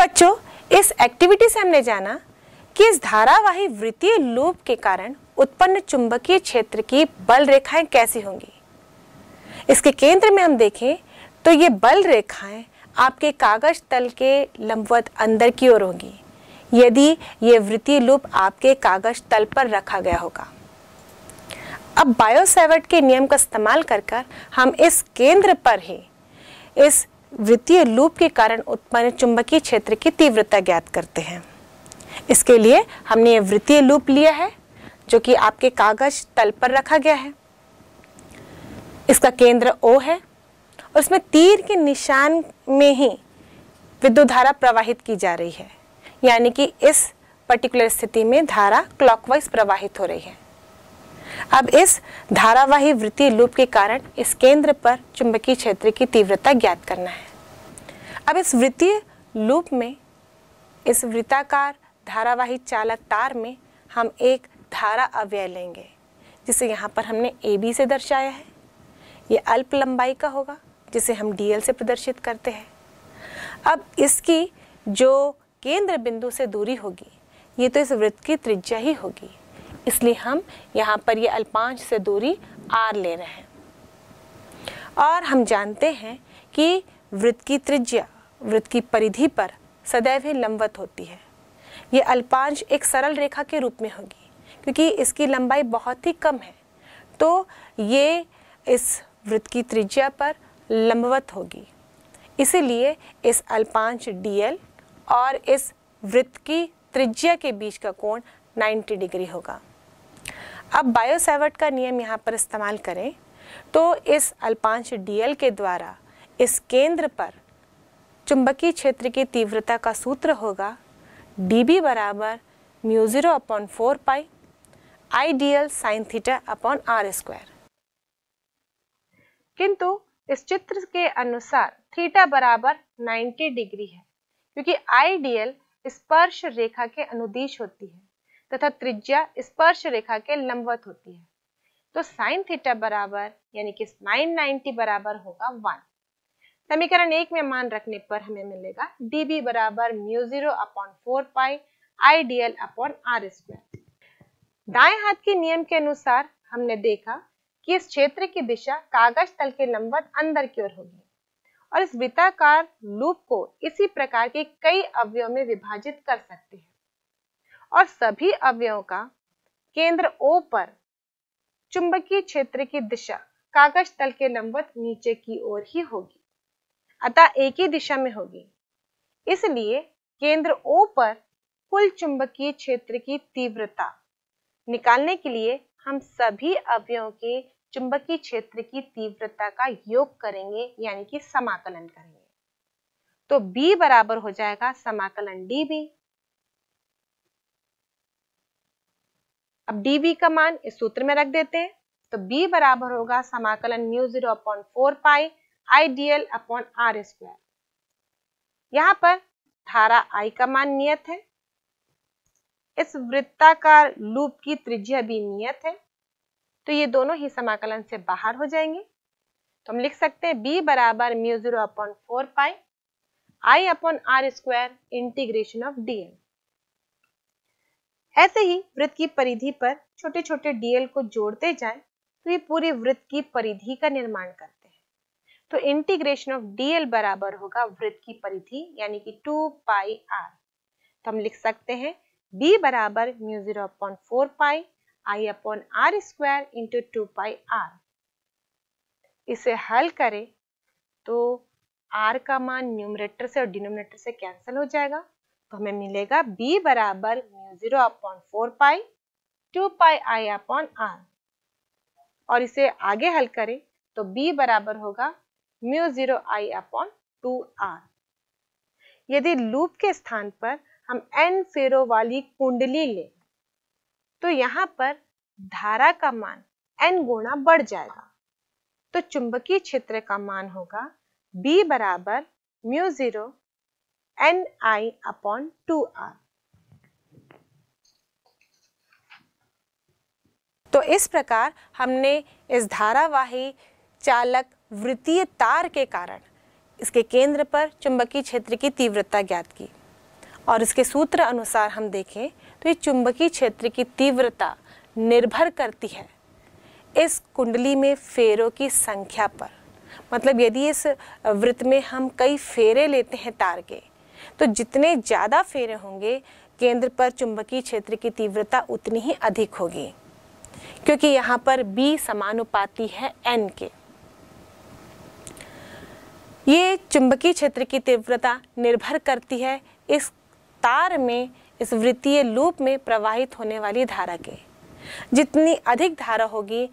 बच्चों इस एक्टिविटी से हमने जाना कि इस धारावाही वृत्तीय लूप के कारण उत्पन्न चुंबकीय क्षेत्र की बल रेखाएं कैसी होंगी इसके केंद्र में हम देखें तो ये बल रेखाएं आपके कागज तल के लंबवत अंदर की ओर होंगी यदि ये वृत्तीय लूप आपके कागज तल पर रखा गया होगा अब बायोसेवर्ट के नियम का इस्तेमाल कर कर हम इस केंद्र पर ही इस वृत्तीय लूप के कारण उत्पन्न चुंबकीय क्षेत्र की तीव्रता ज्ञात करते हैं इसके लिए हमने ये वृत्तीय लूप लिया है जो कि आपके कागज तल पर रखा गया है इसका केंद्र ओ है और इसमें तीर के निशान में ही विद्युत धारा प्रवाहित की जा रही है यानी कि इस पर्टिकुलर स्थिति में धारा क्लॉकवाइज प्रवाहित हो रही है अब इस धारावाही वृत्तीय लूप के कारण इस केंद्र पर चुंबकीय क्षेत्र की तीव्रता ज्ञात करना है अब इस वृत्तीय लूप में इस वृत्ताकार धारावाही चालक तार में हम एक धारा अव्यय लेंगे जिसे यहाँ पर हमने ए बी से दर्शाया है ये अल्प लंबाई का होगा जिसे हम डी एल से प्रदर्शित करते हैं अब इसकी जो केंद्र बिंदु से दूरी होगी ये तो इस वृत्त की त्रिज्या ही होगी इसलिए हम यहाँ पर ये अल्पांश से दूरी आर ले रहे हैं और हम जानते हैं कि वृत्त की त्रिज्या वृत्त की परिधि पर सदैव ही लंबवत होती है ये अल्पांश एक सरल रेखा के रूप में होगी क्योंकि इसकी लंबाई बहुत ही कम है तो ये इस वृत्त की त्रिज्या पर लंबवत होगी इसीलिए इस अल्पांश डीएल और इस वृत्त की त्रिज्या के बीच का कोण 90 डिग्री होगा अब बायोसेवर्ट का नियम यहाँ पर इस्तेमाल करें तो इस अल्पांश डीएल के द्वारा इस केंद्र पर चुंबकीय क्षेत्र की तीव्रता का सूत्र होगा डी बी बराबर mu zero upon four pi I D L sine theta upon R square किंतु इस चित्र के अनुसार थीटा बराबर 90 डिग्री है क्योंकि आई डी एल स्पर्श रेखा के अनुदिश होती है तथा त्रिज्या स्पर्श रेखा के लंबवत होती है तो साइन थीटा बराबर यानी कि साइन 90 बराबर होगा वन समीकरण एक में मान रखने पर हमें मिलेगा बी बराबर mu zero upon four pi I D L upon R square दाए हाथ के नियम के अनुसार हमने देखा कि इस क्षेत्र की दिशा कागज तल के लंबवत अंदर की ओर होगी और इस वृत्ताकार लूप को इसी प्रकार के कई अवयव में विभाजित कर सकते हैं और सभी अवयवों का केंद्र ओ पर चुंबकीय क्षेत्र की दिशा कागज तल के लंबवत नीचे की ओर ही होगी अतः एक ही दिशा में होगी इसलिए केंद्र ओ पर कुल चुंबकीय क्षेत्र की तीव्रता निकालने के लिए हम सभी अवयवों के चुंबकीय क्षेत्र की तीव्रता का योग करेंगे यानी कि समाकलन करेंगे तो B बराबर हो जाएगा समाकलन डी बी अब dv का मान इस सूत्र में रख देते हैं तो b बराबर होगा समाकलन mu zero upon four pi I D L upon R square यहाँ पर धारा i का मान नियत है इस वृत्ताकार लूप की त्रिज्या भी नियत है तो ये दोनों ही समाकलन से बाहर हो जाएंगे तो हम लिख सकते हैं b बराबर mu zero upon four pi I upon R square integration of D L ऐसे ही वृत्त की परिधि पर छोटे छोटे डीएल को जोड़ते जाए तो ये पूरी वृत्त की परिधि का निर्माण करते हैं तो इंटीग्रेशन ऑफ डीएल बराबर होगा वृत्त की परिधि यानी कि टू पाई आर तो हम लिख सकते हैं बी बराबर mu zero upon four pi I upon R square into two pi R इसे हल करें तो आर का मान न्यूमरेटर से और डिनोमिनेटर से कैंसिल हो जाएगा तो हमें मिलेगा b बराबर mu zero upon four pi two pi I upon R और इसे आगे हल करें तो b बराबर होगा mu zero I upon two R यदि लूप के स्थान पर हम n फेरो वाली कुंडली ले तो यहाँ पर धारा का मान n गुणा बढ़ जाएगा तो चुंबकीय क्षेत्र का मान होगा b बराबर mu zero upon upon R तो इस प्रकार हमने इस धारावाही चालक वृत्तीय तार के कारण इसके केंद्र पर चुंबकीय क्षेत्र की तीव्रता ज्ञात की और इसके सूत्र अनुसार हम देखें तो ये चुंबकीय क्षेत्र की तीव्रता निर्भर करती है इस कुंडली में फेरों की संख्या पर मतलब यदि इस वृत्त में हम कई फेरे लेते हैं तार के तो जितने ज़्यादा फेरे होंगे केंद्र पर चुंबकीय क्षेत्र की तीव्रता उतनी ही अधिक होगी क्योंकि यहाँ पर B समानुपाती है N के ये चुंबकीय क्षेत्र की तीव्रता निर्भर करती है इस तार में इस वृत्तीय लूप में प्रवाहित होने वाली धारा के जितनी अधिक धारा होगी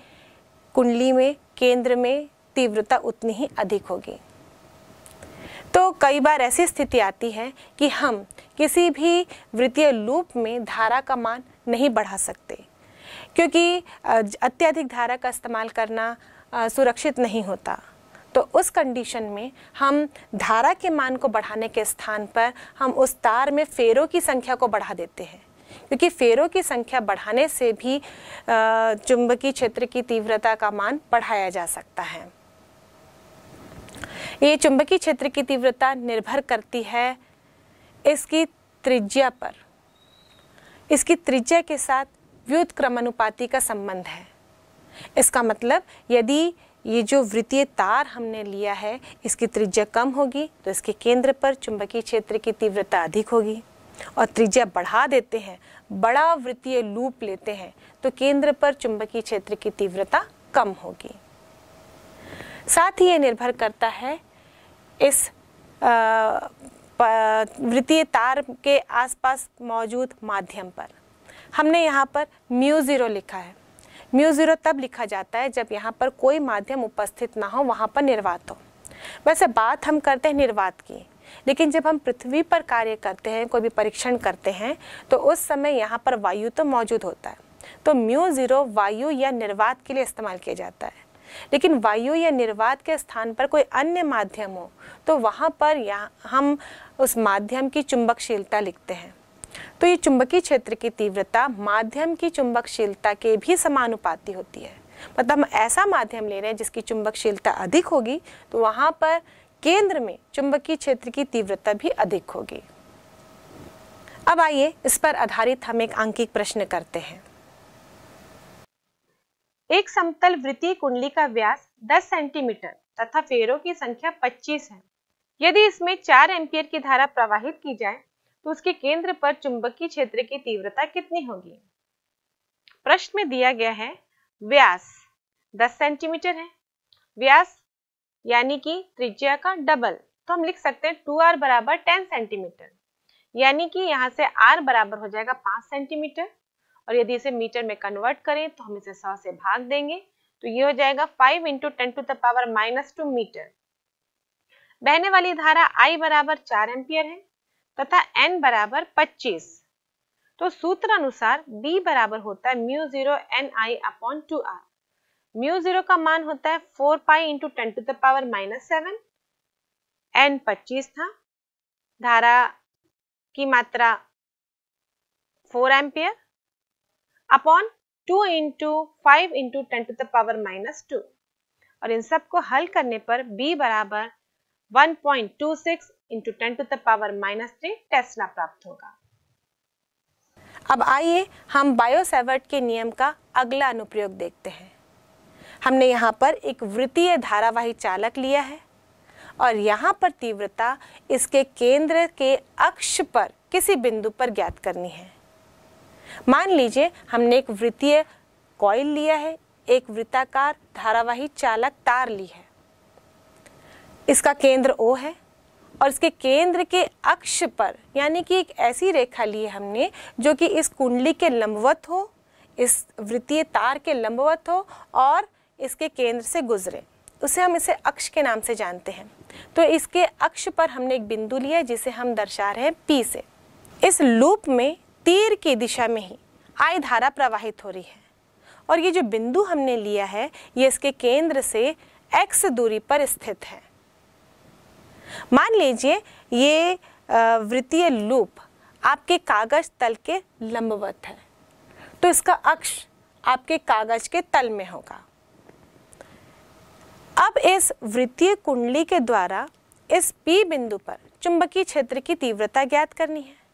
कुंडली में केंद्र में तीव्रता उतनी ही अधिक होगी तो कई बार ऐसी स्थिति आती है कि हम किसी भी वृत्तीय लूप में धारा का मान नहीं बढ़ा सकते क्योंकि अत्यधिक धारा का इस्तेमाल करना सुरक्षित नहीं होता तो उस कंडीशन में हम धारा के मान को बढ़ाने के स्थान पर हम उस तार में फेरों की संख्या को बढ़ा देते हैं क्योंकि फेरों की संख्या बढ़ाने से भी चुंबकीय क्षेत्र की तीव्रता का मान बढ़ाया जा सकता है ये चुंबकीय क्षेत्र की तीव्रता निर्भर करती है इसकी त्रिज्या पर इसकी त्रिज्या के साथ क्रमानुपाति का संबंध है इसका मतलब यदि ये जो वृत्तीय तार हमने लिया है इसकी त्रिज्या कम होगी तो इसके केंद्र पर चुंबकीय क्षेत्र की तीव्रता अधिक होगी और त्रिज्या बढ़ा देते हैं बड़ा वृत्तीय लूप लेते हैं तो केंद्र पर चुंबकीय क्षेत्र की तीव्रता कम होगी साथ ही ये निर्भर करता है इस वृत्तीय तार के आसपास मौजूद माध्यम पर हमने यहाँ पर म्यू ज़ीरो लिखा है म्यू ज़ीरो तब लिखा जाता है जब यहाँ पर कोई माध्यम उपस्थित ना हो वहाँ पर निर्वात हो वैसे बात हम करते हैं निर्वात की लेकिन जब हम पृथ्वी पर कार्य करते हैं कोई भी परीक्षण करते हैं तो उस समय यहाँ पर वायु तो मौजूद होता है तो म्यू ज़ीरो वायु या निर्वात के लिए इस्तेमाल किया जाता है लेकिन वायु या निर्वात के स्थान पर कोई अन्य माध्यम हो तो वहाँ पर या हम उस माध्यम की चुंबकशीलता लिखते हैं तो ये चुंबकीय क्षेत्र की तीव्रता माध्यम की चुंबकशीलता के भी समानुपाती होती है मतलब हम ऐसा माध्यम ले रहे हैं जिसकी चुंबकशीलता अधिक होगी तो वहाँ पर केंद्र में चुंबकीय क्षेत्र की तीव्रता भी अधिक होगी अब आइए इस पर आधारित हम एक आंकिक प्रश्न करते हैं एक समतल वृत्तीय कुंडली का व्यास 10 सेंटीमीटर तथा फेरों की संख्या 25 है यदि इसमें 4 एम्पियर की धारा प्रवाहित की जाए तो उसके केंद्र पर चुंबकीय क्षेत्र की तीव्रता कितनी होगी प्रश्न में दिया गया है व्यास 10 सेंटीमीटर है व्यास यानी कि त्रिज्या का डबल तो हम लिख सकते हैं टू आर बराबर टेन सेंटीमीटर यानी कि यहाँ से आर बराबर हो जाएगा पांच सेंटीमीटर और यदि इसे मीटर में कन्वर्ट करें तो हम इसे सौ से भाग देंगे तो ये हो जाएगा five into ten to the power minus two metre बहने वाली धारा I बराबर चार एम्पियर है तथा N बराबर पच्चीस तो सूत्र अनुसार B बराबर होता है mu zero N I upon two R mu zero का मान होता है four pi into ten to the power minus seven N पच्चीस था धारा की मात्रा four ampere upon two into five into ten to the power minus two और इन सब को हल करने पर b बराबर 1.26 point two six into ten to the power minus three tesla प्राप्त होगा अब आइए हम बायोसेवर्ट के नियम का अगला अनुप्रयोग देखते हैं हमने यहाँ पर एक वृत्तीय धारावाही चालक लिया है और यहाँ पर तीव्रता इसके केंद्र के अक्ष पर किसी बिंदु पर ज्ञात करनी है मान लीजिए हमने एक वृत्तीय कॉइल लिया है एक वृत्ताकार धारावाही चालक तार ली है इसका केंद्र ओ है और इसके केंद्र के अक्ष पर यानी कि एक ऐसी रेखा ली है हमने जो कि इस कुंडली के लंबवत हो इस वृत्तीय तार के लंबवत हो और इसके केंद्र से गुजरे उसे हम इसे अक्ष के नाम से जानते हैं तो इसके अक्ष पर हमने एक बिंदु लिया जिसे हम दर्शा रहे हैं पी से इस लूप में तीर की दिशा में ही आय धारा प्रवाहित हो रही है और ये जो बिंदु हमने लिया है ये इसके केंद्र से एक्स दूरी पर स्थित है मान लीजिए ये वृत्तीय लूप आपके कागज तल के लंबवत है तो इसका अक्ष आपके कागज के तल में होगा अब इस वृत्तीय कुंडली के द्वारा इस P बिंदु पर चुंबकीय क्षेत्र की तीव्रता ज्ञात करनी है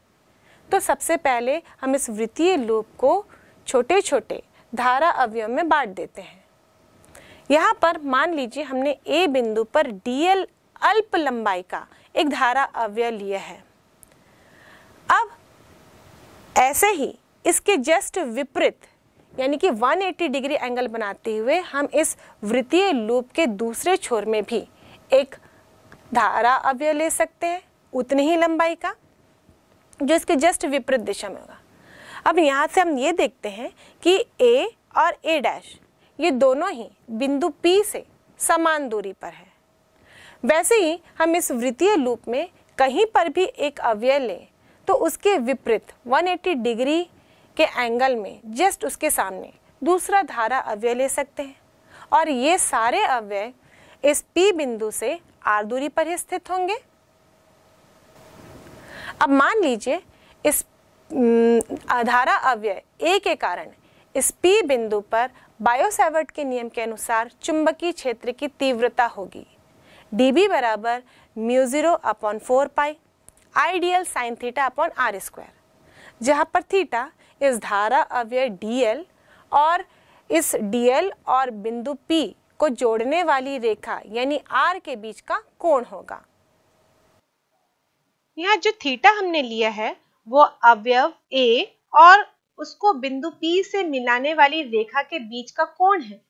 तो सबसे पहले हम इस वृत्तीय लूप को छोटे छोटे धारा अवयव में बांट देते हैं यहाँ पर मान लीजिए हमने ए बिंदु पर डीएल अल्प लंबाई का एक धारा अवयव लिया है अब ऐसे ही इसके जस्ट विपरीत यानी कि 180 डिग्री एंगल बनाते हुए हम इस वृत्तीय लूप के दूसरे छोर में भी एक धारा अवयव ले सकते हैं उतनी ही लंबाई का जो इसके जस्ट विपरीत दिशा में होगा अब यहाँ से हम ये देखते हैं कि ए और ए डैश ये दोनों ही बिंदु पी से समान दूरी पर है वैसे ही हम इस वृत्तीय लूप में कहीं पर भी एक अवयव लें तो उसके विपरीत 180 डिग्री के एंगल में जस्ट उसके सामने दूसरा धारा अवयव ले सकते हैं और ये सारे अवयव इस P बिंदु से आर दूरी पर ही स्थित होंगे अब मान लीजिए इस आधारा अव्यय ए के कारण इस पी बिंदु पर बायोसेवर्ट के नियम के अनुसार चुंबकीय क्षेत्र की तीव्रता होगी डी बी बराबर mu zero upon four pi ideal sine theta upon R square जहाँ पर थीटा इस धारा अव्यय डी एल और इस डी एल और बिंदु पी को जोड़ने वाली रेखा यानी आर के बीच का कोण होगा यहाँ जो थीटा हमने लिया है वो अवयव ए और उसको बिंदु P से मिलाने वाली रेखा के बीच का कोण है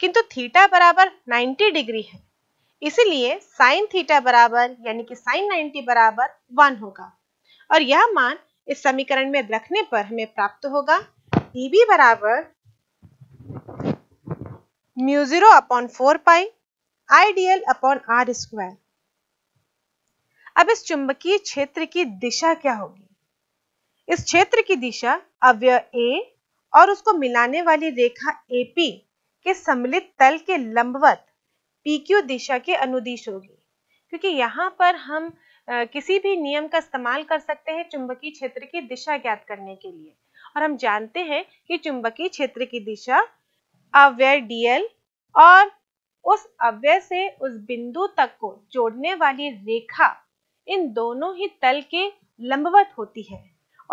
किंतु थीटा बराबर 90 डिग्री है इसलिए साइन थीटा बराबर यानी कि साइन 90 बराबर वन होगा और यह मान इस समीकरण में रखने पर हमें प्राप्त होगा डीबी बराबर mu zero upon four pi IDL upon R square अब इस चुंबकीय क्षेत्र की दिशा क्या होगी इस क्षेत्र की दिशा अव्यय ए और उसको मिलाने वाली रेखा एपी के सम्मिलित तल के लंबवत PQ दिशा के अनुदिश होगी क्योंकि यहाँ पर हम आ, किसी भी नियम का इस्तेमाल कर सकते हैं चुंबकीय क्षेत्र की दिशा ज्ञात करने के लिए और हम जानते हैं कि चुंबकीय क्षेत्र की दिशा अव्यय डीएल और उस अव्यय से उस बिंदु तक को जोड़ने वाली रेखा इन दोनों ही तल के लंबवत होती है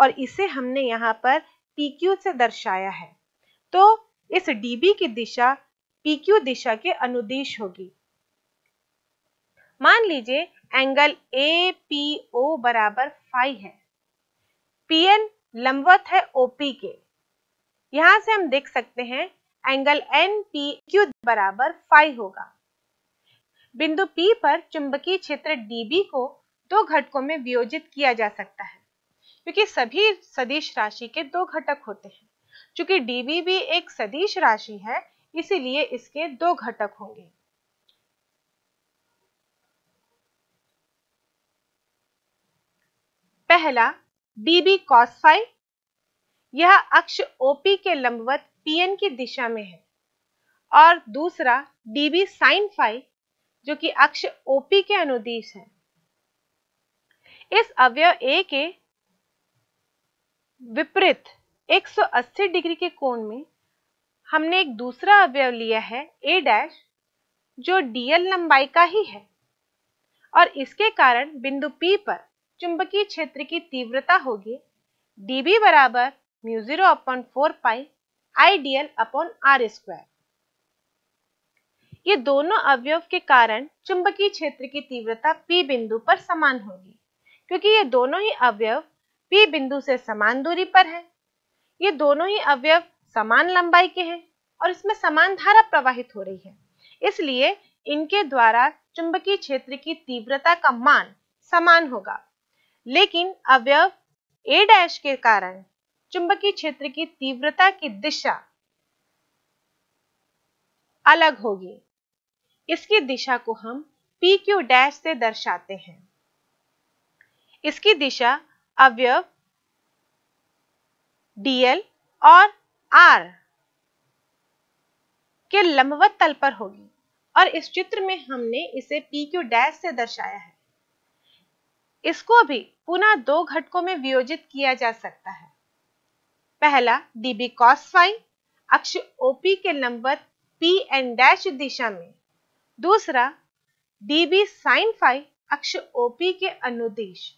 और इसे हमने यहाँ पर PQ से दर्शाया है तो इस DB की दिशा PQ दिशा के अनुदेश होगी मान लीजिए एंगल APO बराबर फाइव है PN लंबवत है OP के यहां से हम देख सकते हैं एंगल NPQ बराबर फाइव होगा बिंदु P पर चुंबकीय क्षेत्र DB को दो घटकों में वियोजित किया जा सकता है क्योंकि सभी सदिश राशि के दो घटक होते हैं चूंकि डीबी भी एक सदिश राशि है इसीलिए इसके दो घटक होंगे पहला डीबी कॉस फाइव यह अक्ष ओपी के लंबवत पीएन की दिशा में है और दूसरा डीबी साइन फाइव जो कि अक्ष ओपी के अनुदिश है इस अवयव ए के विपरीत 180 डिग्री के कोण में हमने एक दूसरा अवयव लिया है ए डैश जो डीएल लंबाई का ही है और इसके कारण बिंदु P पर चुंबकीय क्षेत्र की तीव्रता होगी dB बराबर mu zero upon four pi I D L upon R square ये दोनों अवयव के कारण चुंबकीय क्षेत्र की तीव्रता P बिंदु पर समान होगी क्योंकि ये दोनों ही अवयव P बिंदु से समान दूरी पर हैं। ये दोनों ही अवयव समान लंबाई के हैं और इसमें समान धारा प्रवाहित हो रही है इसलिए इनके द्वारा चुंबकीय क्षेत्र की तीव्रता का मान समान होगा लेकिन अवयव ए डैश के कारण चुंबकीय क्षेत्र की तीव्रता की दिशा अलग होगी इसकी दिशा को हम पी क्यू डैश से दर्शाते हैं इसकी दिशा अवयव डीएल और आर के लंबवत तल पर होगी और इस चित्र में हमने इसे पी क्यू डैश से दर्शाया है इसको भी पुनः दो घटकों में वियोजित किया जा सकता है पहला डीबी कॉस फाइव अक्ष ओपी के लंबवत पी एन डैश दिशा में दूसरा डीबी साइन फाइव अक्ष ओपी के अनुदेश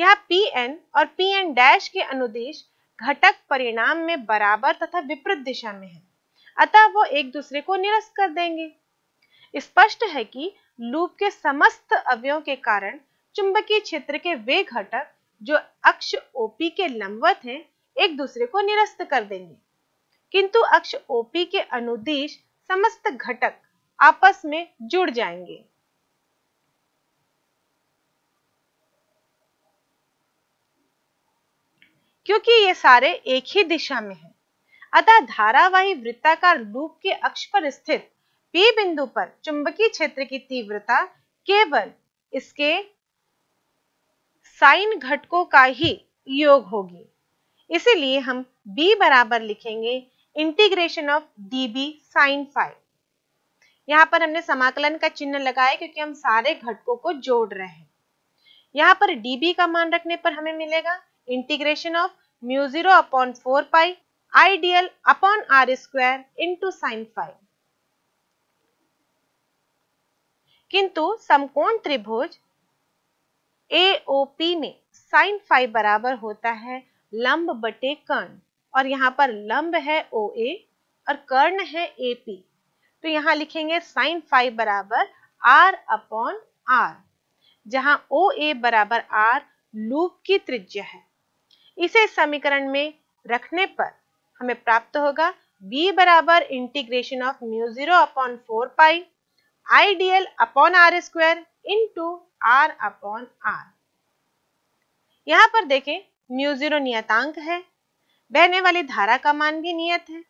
यह पी एन और पी एन डैश के अनुदेश घटक परिणाम में बराबर तथा विपरीत दिशा में है अतः वो एक दूसरे को निरस्त कर देंगे स्पष्ट है कि लूप के समस्त अवयों के कारण चुंबकीय क्षेत्र के वे घटक जो अक्ष ओपी के लंबवत हैं एक दूसरे को निरस्त कर देंगे किंतु अक्ष ओपी के अनुदेश समस्त घटक आपस में जुड़ जाएंगे क्योंकि ये सारे एक ही दिशा में हैं। अतः धारावाही वृत्ताकार लूप के अक्ष पर स्थित पी बिंदु पर चुंबकीय क्षेत्र की तीव्रता केवल इसके साइन घटकों का ही योग होगी इसीलिए हम b बराबर लिखेंगे integration of D B sine phi यहाँ पर हमने समाकलन का चिन्ह लगाया क्योंकि हम सारे घटकों को जोड़ रहे हैं यहाँ पर डीबी का मान रखने पर हमें मिलेगा integration of mu 0 upon 4 pi ideal upon r square into sin phi. किंतु समकोण त्रिभुज AOP में sin phi बराबर होता है लंब बटे कर्ण और यहाँ पर लंब है OA और कर्ण है AP तो यहाँ लिखेंगे sin phi बराबर r अपॉन r जहाँ OA बराबर r लूप की त्रिज्या है इसे समीकरण में रखने पर हमें प्राप्त होगा v बराबर integration of mu zero upon four pi I D L upon R square two R upon R यहाँ पर देखें म्यू जीरो नियतांक है बहने वाली धारा का मान भी नियत है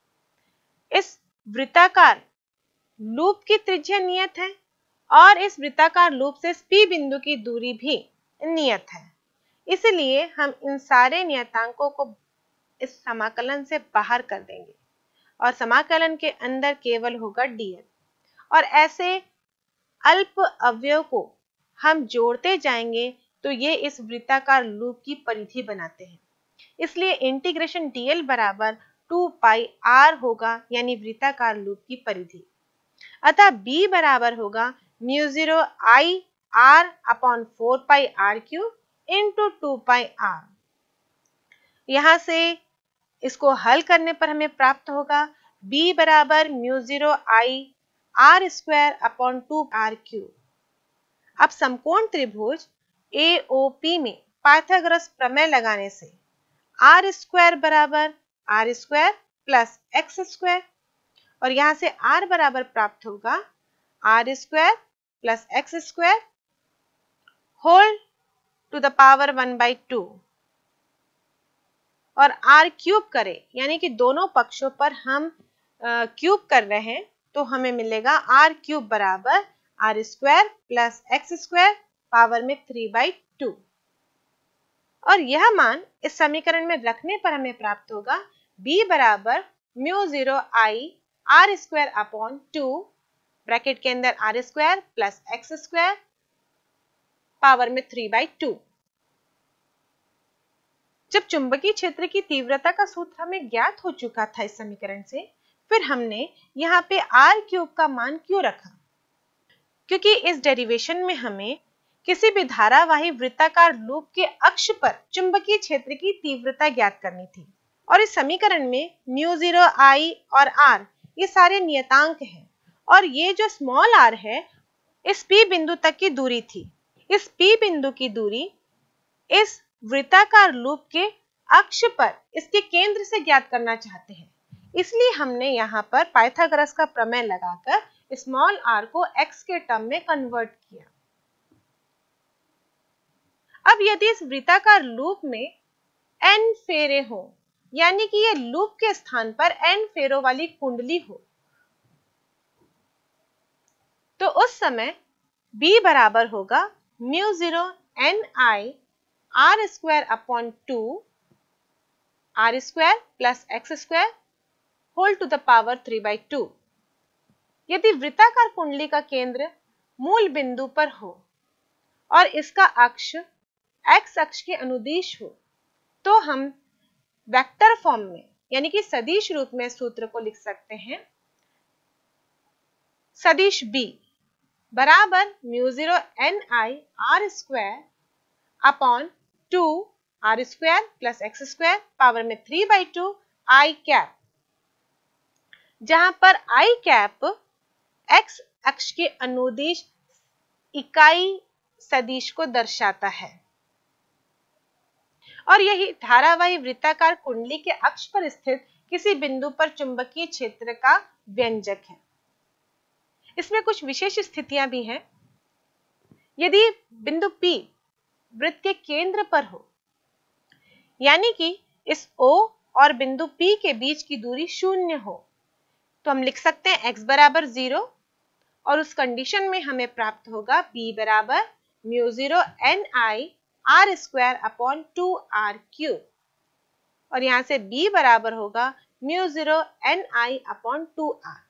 इस वृत्ताकार लूप की त्रिज्या नियत है और इस वृत्ताकार लूप से स्पी बिंदु की दूरी भी नियत है इसलिए हम इन सारे नियतांकों को इस समाकलन से बाहर कर देंगे और समाकलन के अंदर केवल होगा डीएल और ऐसे अल्प अवयव को हम जोड़ते जाएंगे तो ये इस वृत्ताकार लूप की परिधि बनाते हैं इसलिए इंटीग्रेशन डीएल बराबर टू पाई आर होगा यानी वृत्ताकार लूप की परिधि अतः b बराबर होगा mu zero I R upon four pi R cube into two pi R यहां से इसको हल करने पर हमें प्राप्त होगा b बराबर mu zero I R square upon two R cube अब समकोण त्रिभुज AOP में पाइथागोरस प्रमेय लगाने से आर स्क्वायर बराबर R square plus X square और यहां से आर बराबर प्राप्त होगा R square plus X square whole to the power one by two और आर क्यूब करें यानी कि दोनों पक्षों पर हम क्यूब कर रहे हैं तो हमें मिलेगा आर क्यूब बराबर R square plus X square power में थ्री बाई टू और यह मान इस समीकरण में रखने पर हमें प्राप्त होगा b बराबर mu zero I R square upon two bracket के अंदर R square plus X square power में थ्री बाई टू जब चुंबकीय क्षेत्र की तीव्रता का सूत्र हमें ज्ञात हो चुका था इस समीकरण से फिर हमने यहाँ पे आर क्यूब का मान क्यों रखा क्योंकि इस डेरिवेशन में हमें किसी भी धारावाही वृत्ताकार लूप के अक्ष पर चुंबकीय क्षेत्र की तीव्रता ज्ञात करनी थी और इस समीकरण में म्यू जीरो आई और आर ये सारे नियतांक हैं और ये जो स्मॉल आर है इस पी बिंदु तक की दूरी थी इस P बिंदु की दूरी इस वृत्ताकार लूप के अक्ष पर इसके केंद्र से ज्ञात करना चाहते हैं इसलिए हमने यहाँ पर पाइथागोरस का प्रमेय लगाकर स्मॉल r को x के टर्म में कन्वर्ट किया अब यदि इस वृत्ताकार लूप में n फेरे हो यानी कि ये लूप के स्थान पर n फेरों वाली कुंडली हो तो उस समय b बराबर होगा mu 0 n i r square upon 2 r square plus x square whole to the power three by two यदि वृत्ताकार कुंडली का केंद्र मूल बिंदु पर हो और इसका अक्ष x अक्ष के अनुदिश हो तो हम वेक्टर फॉर्म में यानी कि सदिश रूप में सूत्र को लिख सकते हैं सदिश b बराबर mu zero N I R square upon two R square plus X square power में three by two I cap जहां पर आई कैप एक्स अक्ष के अनुदेश इकाई सदिश को दर्शाता है और यही धारावाही वृत्ताकार कुंडली के अक्ष पर स्थित किसी बिंदु पर चुंबकीय क्षेत्र का व्यंजक है इसमें कुछ विशेष स्थितियां भी हैं यदि बिंदु P वृत्त के केंद्र पर हो यानी कि इस O और बिंदु P के बीच की दूरी शून्य हो तो हम लिख सकते हैं x बराबर जीरो और उस कंडीशन में हमें प्राप्त होगा B बराबर mu zero N I R square upon two R cube और यहां से B बराबर होगा mu zero N I upon two R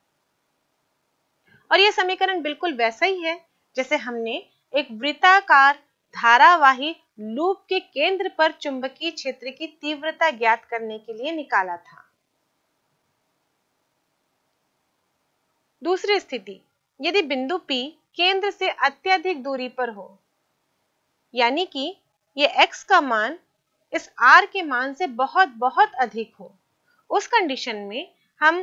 और यह समीकरण बिल्कुल वैसा ही है जैसे हमने एक वृत्ताकार धारावाही लूप के केंद्र पर चुंबकीय क्षेत्र की तीव्रता ज्ञात करने के लिए निकाला था दूसरी स्थिति यदि बिंदु P केंद्र से अत्यधिक दूरी पर हो यानी कि यह x का मान इस r के मान से बहुत बहुत अधिक हो उस कंडीशन में हम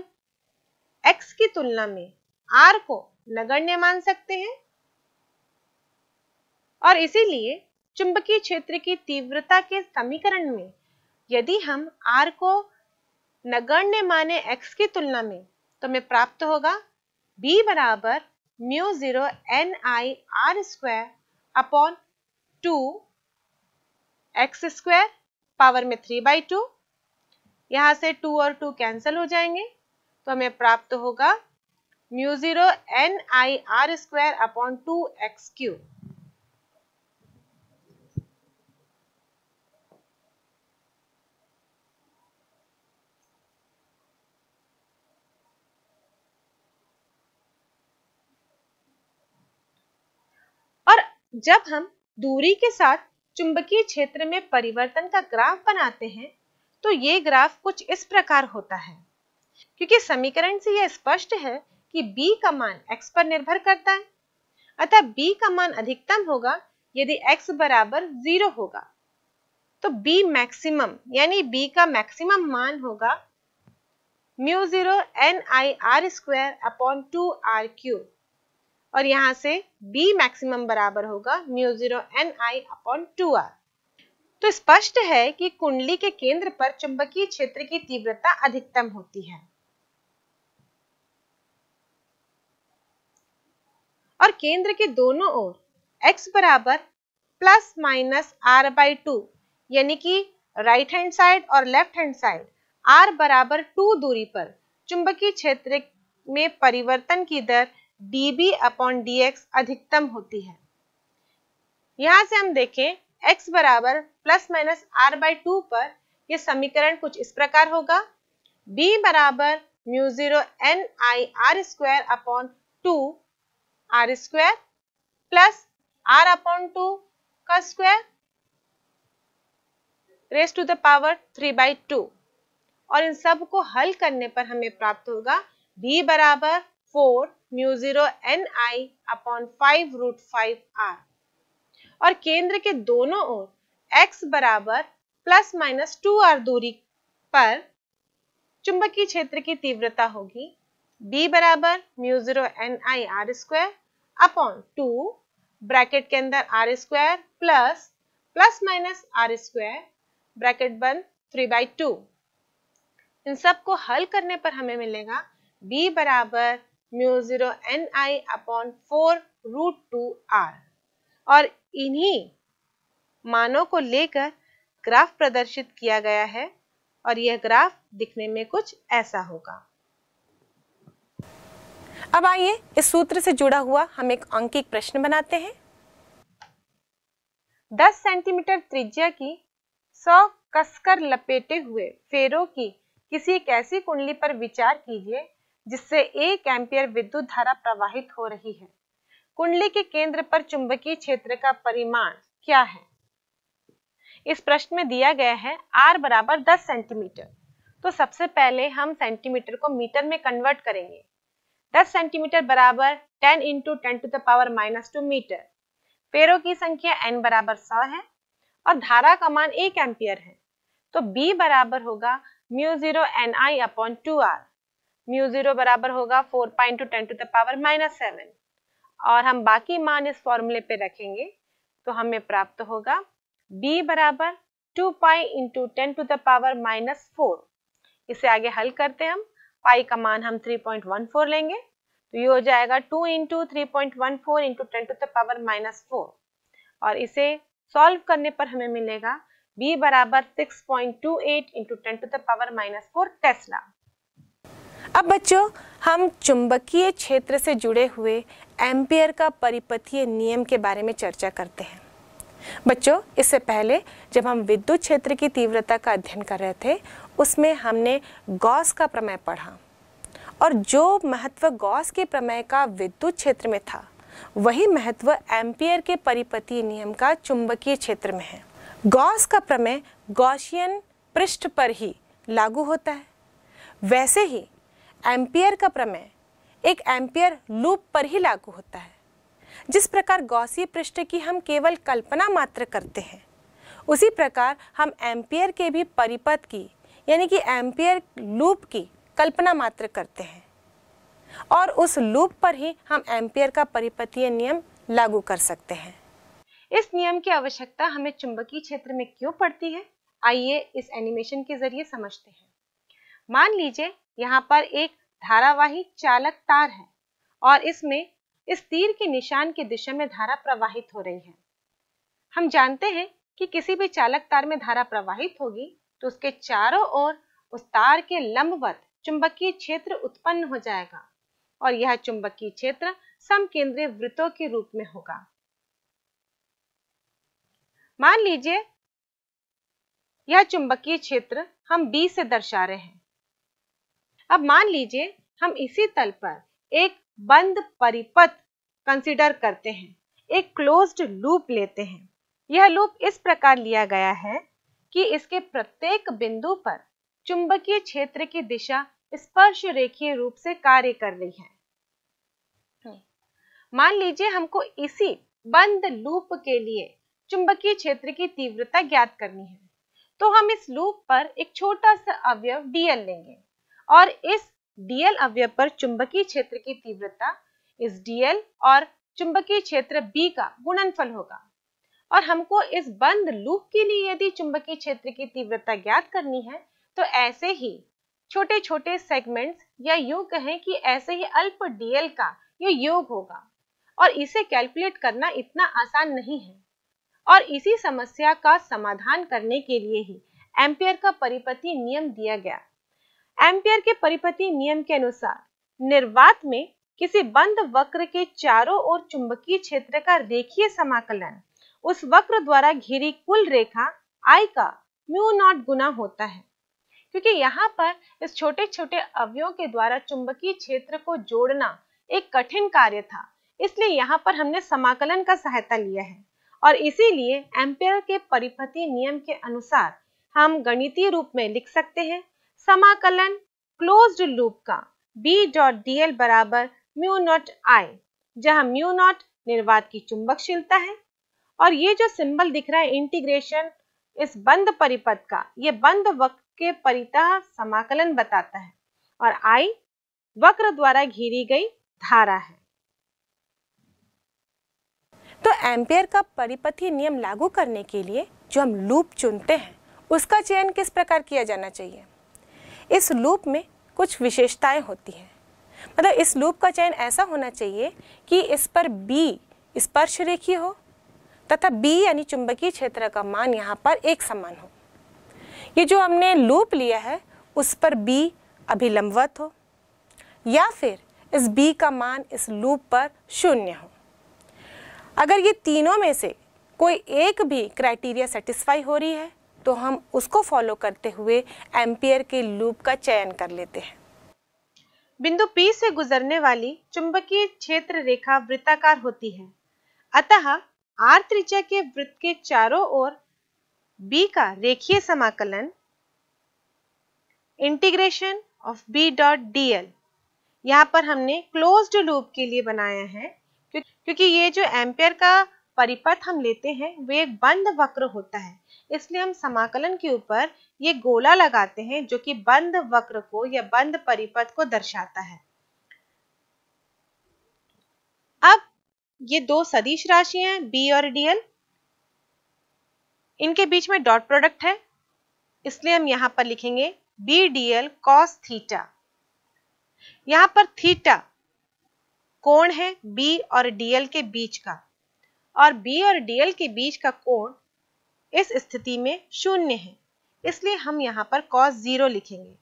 x की तुलना में आर को नगण्य मान सकते हैं और इसीलिए चुंबकीय क्षेत्र की तीव्रता के समीकरण में यदि हम आर को नगण्य माने एक्स की तुलना में तो हमें प्राप्त होगा बी बराबर mu zero N I R square upon two X square power में थ्री बाई टू यहां से टू और टू कैंसिल हो जाएंगे तो हमें प्राप्त होगा mu zero N I R square upon two X cube और जब हम दूरी के साथ चुंबकीय क्षेत्र में परिवर्तन का ग्राफ बनाते हैं तो ये ग्राफ कुछ इस प्रकार होता है क्योंकि समीकरण से यह स्पष्ट है कि b का मान x पर निर्भर करता है अतः b का मान अधिकतम होगा यदि x बराबर जीरो होगा तो b मैक्सिमम यानी b का मैक्सिमम मान होगा mu zero N I R square upon two R cube और यहां से b मैक्सिमम बराबर होगा mu zero N I upon two R तो स्पष्ट है कि कुंडली के केंद्र पर चुंबकीय क्षेत्र की तीव्रता अधिकतम होती है और केंद्र के दोनों ओर x बराबर plus minus R by two यानी कि राइट हैंड साइड और लेफ्ट हैंड साइड आर बराबर टू दूरी पर चुंबकीय क्षेत्र में परिवर्तन की दर db अपॉन dx अधिकतम होती है यहां से हम देखें x बराबर plus minus R by two पर यह समीकरण कुछ इस प्रकार होगा b बराबर mu zero N I R square upon two R square plus R upon two का square raise to the power three by two और इन सब को हल करने पर हमें प्राप्त होगा b बराबर four mu zero N I upon five root five R और केंद्र के दोनों ओर x बराबर प्लस माइनस टू आर दूरी पर चुंबकीय क्षेत्र की तीव्रता होगी बी बराबर mu zero N I R square upon two bracket के अंदर R square plus plus minus R square bracket बन थ्री बाई टू इन सब को हल करने पर हमें मिलेगा b बराबर mu zero N I upon four root two R और इन्हीं मानों को लेकर ग्राफ प्रदर्शित किया गया है और यह ग्राफ दिखने में कुछ ऐसा होगा अब आइए इस सूत्र से जुड़ा हुआ हम एक अंकिक प्रश्न बनाते हैं 10 सेंटीमीटर त्रिज्या की 100 कसकर लपेटे हुए फेरों की किसी एक ऐसी कुंडली पर विचार कीजिए जिससे एक एम्पियर विद्युत धारा प्रवाहित हो रही है कुंडली के केंद्र पर चुंबकीय क्षेत्र का परिमाण क्या है इस प्रश्न में दिया गया है आर बराबर दस सेंटीमीटर तो सबसे पहले हम सेंटीमीटर को मीटर में कन्वर्ट करेंगे 10 सेंटीमीटर बराबर 10 into ten to the power minus two metre पेड़ों की संख्या n बराबर सौ है और धारा का मान एक एम्पियर है तो b बराबर होगा mu zero N I upon two R mu zero बराबर होगा four pi into ten to the power minus seven और हम बाकी मान इस फॉर्मूले पे रखेंगे तो हमें प्राप्त होगा b बराबर two pi into ten to the power minus four इसे आगे हल करते हैं हम पाई का मान हम 3.14 लेंगे तो ये हो जाएगा 2 into three point one four into ten to the power minus four और इसे सॉल्व करने पर हमें मिलेगा b बराबर 6.28 point two eight into ten to the power minus four tesla अब बच्चों हम चुंबकीय क्षेत्र से जुड़े हुए एम्पियर का परिपथीय नियम के बारे में चर्चा करते हैं बच्चों इससे पहले जब हम विद्युत क्षेत्र की तीव्रता का अध्ययन कर रहे थे उसमें हमने गॉस का प्रमेय पढ़ा और जो महत्व गॉस के प्रमेय का विद्युत क्षेत्र में था वही महत्व एम्पियर के परिपति नियम का चुंबकीय क्षेत्र में है गॉस का प्रमेय गॉशियन पृष्ठ पर ही लागू होता है वैसे ही एम्पियर का प्रमेय एक एम्पियर लूप पर ही लागू होता है जिस प्रकार गौसीय पृष्ठ की हम केवल कल्पना मात्र करते हैं उसी प्रकार हम एम्पियर के भी परिपथ की यानी कि एम्पियर लूप की कल्पना मात्र करते हैं और उस लूप पर ही हम एम्पियर का परिपथीय नियम लागू कर सकते हैं इस नियम की आवश्यकता हमें चुंबकीय क्षेत्र में क्यों पड़ती है आइए इस एनिमेशन के जरिए समझते हैं मान लीजिए यहाँ पर एक धारावाही चालक तार है और इसमें इस तीर के निशान की दिशा में धारा प्रवाहित हो रही है हम जानते हैं कि किसी भी चालक तार में धारा प्रवाहित होगी तो उसके चारों ओर उस तार के लंबवत चुंबकीय क्षेत्र उत्पन्न हो जाएगा और यह चुंबकीय क्षेत्र समकेंद्रीय वृत्तों के रूप में होगा मान लीजिए यह चुंबकीय क्षेत्र हम B से दर्शा रहे हैं अब मान लीजिए हम इसी तल पर एक बंद परिपथ कंसिडर करते हैं एक क्लोज्ड लूप लेते हैं यह लूप इस प्रकार लिया गया है कि इसके प्रत्येक बिंदु पर चुंबकीय क्षेत्र की दिशा स्पर्श रेखीय रूप से कार्य कर रही है मान लीजिए हमको इसी बंद लूप के लिए चुंबकीय क्षेत्र की तीव्रता ज्ञात करनी है तो हम इस लूप पर एक छोटा सा अवयव डीएल लेंगे और इस डीएल अवयव पर चुंबकीय क्षेत्र की तीव्रता इस डीएल और चुंबकीय क्षेत्र बी का गुणनफल होगा और हमको इस बंद लूप के लिए यदि चुंबकीय क्षेत्र की तीव्रता ज्ञात करनी है तो ऐसे ही छोटे छोटे सेगमेंट्स या यू कहें कि ऐसे ही अल्प डीएल का ये योग होगा और इसे कैलकुलेट करना इतना आसान नहीं है और इसी समस्या का समाधान करने के लिए ही एम्पियर का परिपति नियम दिया गया एम्पियर के परिपति नियम के अनुसार निर्वात में किसी बंद वक्र के चारों ओर चुंबकीय क्षेत्र का रेखीय समाकलन उस वक्र द्वारा घिरी कुल रेखा आई का म्यू नॉट गुना होता है क्योंकि यहाँ पर इस छोटे छोटे अवयों के द्वारा चुंबकीय क्षेत्र को जोड़ना एक कठिन कार्य था इसलिए यहाँ पर हमने समाकलन का सहायता लिया है और इसीलिए एम्पियर के परिपति नियम के अनुसार हम गणितीय रूप में लिख सकते हैं समाकलन क्लोज्ड लूप का बी डॉट डी एल बराबर म्यू नॉट आई जहां म्यू नॉट निर्वात की चुंबकशीलता है और ये जो सिंबल दिख रहा है इंटीग्रेशन इस बंद परिपथ का ये बंद वक्र के परितः समाकलन बताता है और आई वक्र द्वारा घिरी गई धारा है तो एम्पेयर का परिपथी नियम लागू करने के लिए जो हम लूप चुनते हैं उसका चयन किस प्रकार किया जाना चाहिए इस लूप में कुछ विशेषताएं होती हैं मतलब इस लूप का चयन ऐसा होना चाहिए कि इस पर बी स्पर्श रेखी हो तथा बी यानी चुंबकीय क्षेत्र का मान यहाँ पर एक समान हो ये जो हमने लूप लिया है उस पर बी अभिलंबवत हो या फिर इस बी का मान इस लूप पर शून्य हो अगर ये तीनों में से कोई एक भी क्राइटेरिया सेटिस्फाई हो रही है तो हम उसको फॉलो करते हुए एम्पियर के लूप का चयन कर लेते हैं बिंदु P से गुजरने वाली चुंबकीय क्षेत्र रेखा वृत्ताकार होती है अतः आर त्रिज्या के वृत्त के चारों ओर B का रेखीय समाकलन integration of B dot D L यहाँ पर हमने क्लोज्ड लूप के लिए बनाया है क्योंकि ये जो एम्पियर का परिपथ हम लेते हैं वे एक बंद वक्र होता है इसलिए हम समाकलन के ऊपर ये गोला लगाते हैं जो कि बंद वक्र को या बंद परिपथ को दर्शाता है अब ये दो सदिश राशि हैं बी और डीएल इनके बीच में डॉट प्रोडक्ट है इसलिए हम यहां पर लिखेंगे बी डीएल कॉस थीटा यहां पर थीटा कोण है बी और डीएल के बीच का और बी और डीएल के बीच का कोण इस स्थिति में शून्य है इसलिए हम यहाँ पर कॉस जीरो लिखेंगे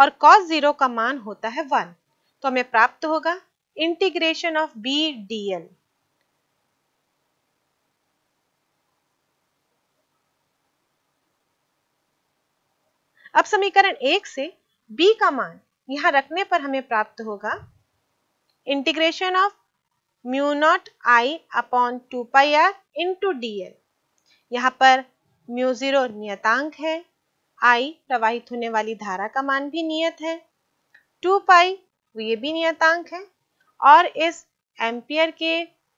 और कॉस जीरो का मान होता है वन तो हमें प्राप्त होगा integration of B D L अब समीकरण एक से b का मान यहां रखने पर हमें प्राप्त होगा integration of mu naught I upon two pi R into D L यहाँ पर म्यू जीरो नियतांक है आई प्रवाहित होने वाली धारा का मान भी नियत है टू पाई ये भी नियतांक है और इस एम्पियर के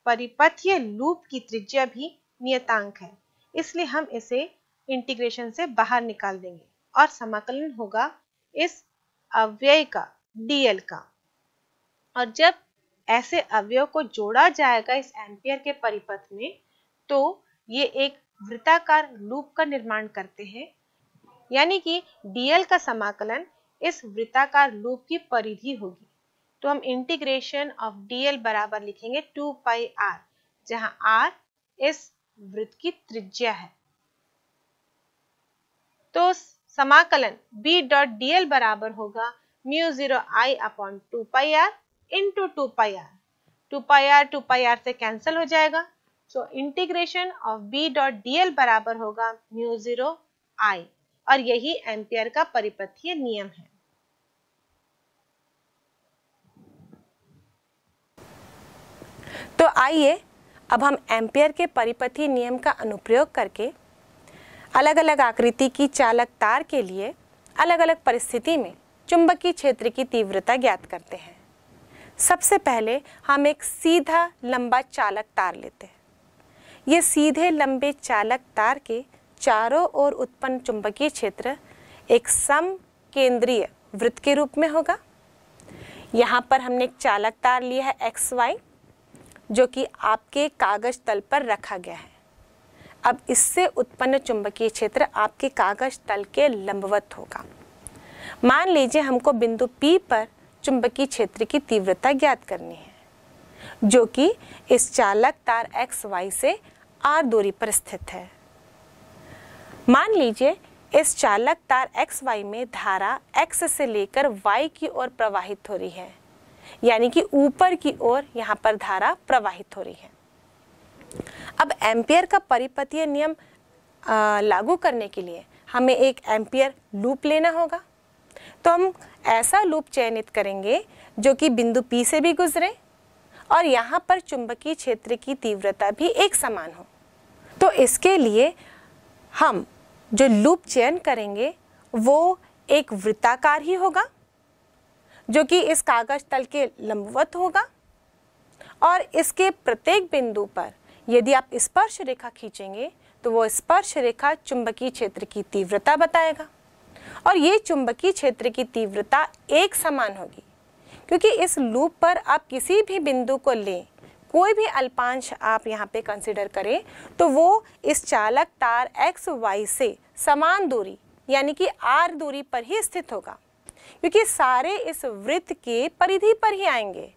परिपथीय लूप की त्रिज्या भी नियतांक है इसलिए हम इसे इंटीग्रेशन से बाहर निकाल देंगे और समाकलन होगा इस अव्यय का डीएल का और जब ऐसे अवयव को जोड़ा जाएगा इस एम्पियर के परिपथ में तो ये एक वृत्ताकार लूप का निर्माण करते हैं यानी कि डीएल का समाकलन इस वृत्ताकार लूप की परिधि होगी तो हम इंटीग्रेशन ऑफ डीएल बराबर लिखेंगे टू पाई आर जहां आर इस वृत्त की त्रिज्या है तो समाकलन बी डॉट डीएल बराबर होगा mu zero I upon two pi R into two pi R two pi R two pi R से कैंसिल हो जाएगा so integration of B dot DL बराबर होगा म्यू जीरो आई और यही एम्पियर का परिपथीय नियम है तो आइए अब हम एम्पियर के परिपथी नियम का अनुप्रयोग करके अलग अलग आकृति की चालक तार के लिए अलग अलग परिस्थिति में चुंबकीय क्षेत्र की तीव्रता ज्ञात करते हैं सबसे पहले हम एक सीधा लंबा चालक तार लेते हैं ये सीधे लंबे चालक तार के चारों ओर उत्पन्न चुंबकीय क्षेत्र एक सम केंद्रीय वृत्त के रूप में होगा यहाँ पर हमने एक चालक तार लिया है एक्स वाई जो कि आपके कागज तल पर रखा गया है अब इससे उत्पन्न चुंबकीय क्षेत्र आपके कागज तल के लंबवत होगा मान लीजिए हमको बिंदु P पर चुंबकीय क्षेत्र की तीव्रता ज्ञात करनी है जो कि इस चालक तार एक्स वाई से आर दूरी पर स्थित है मान लीजिए इस चालक तार एक्स वाई में धारा एक्स से लेकर वाई की ओर प्रवाहित हो रही है यानी कि ऊपर की ओर यहाँ पर धारा प्रवाहित हो रही है अब एम्पियर का परिपतीय नियम लागू करने के लिए हमें एक एम्पियर लूप लेना होगा तो हम ऐसा लूप चयनित करेंगे जो कि बिंदु पी से भी गुजरे और यहाँ पर चुंबकीय क्षेत्र की तीव्रता भी एक समान हो तो इसके लिए हम जो लूप चयन करेंगे वो एक वृत्ताकार ही होगा जो कि इस कागज तल के लंबवत होगा और इसके प्रत्येक बिंदु पर यदि आप स्पर्श रेखा खींचेंगे तो वो स्पर्श रेखा चुंबकीय क्षेत्र की तीव्रता बताएगा और ये चुंबकीय क्षेत्र की तीव्रता एक समान होगी क्योंकि इस लूप पर आप किसी भी बिंदु को लें कोई भी अल्पांश आप यहाँ पे कंसिडर करें तो वो इस चालक तार एक्स वाई से समान दूरी यानी कि आर दूरी पर ही स्थित होगा क्योंकि सारे इस वृत्त के परिधि पर ही आएंगे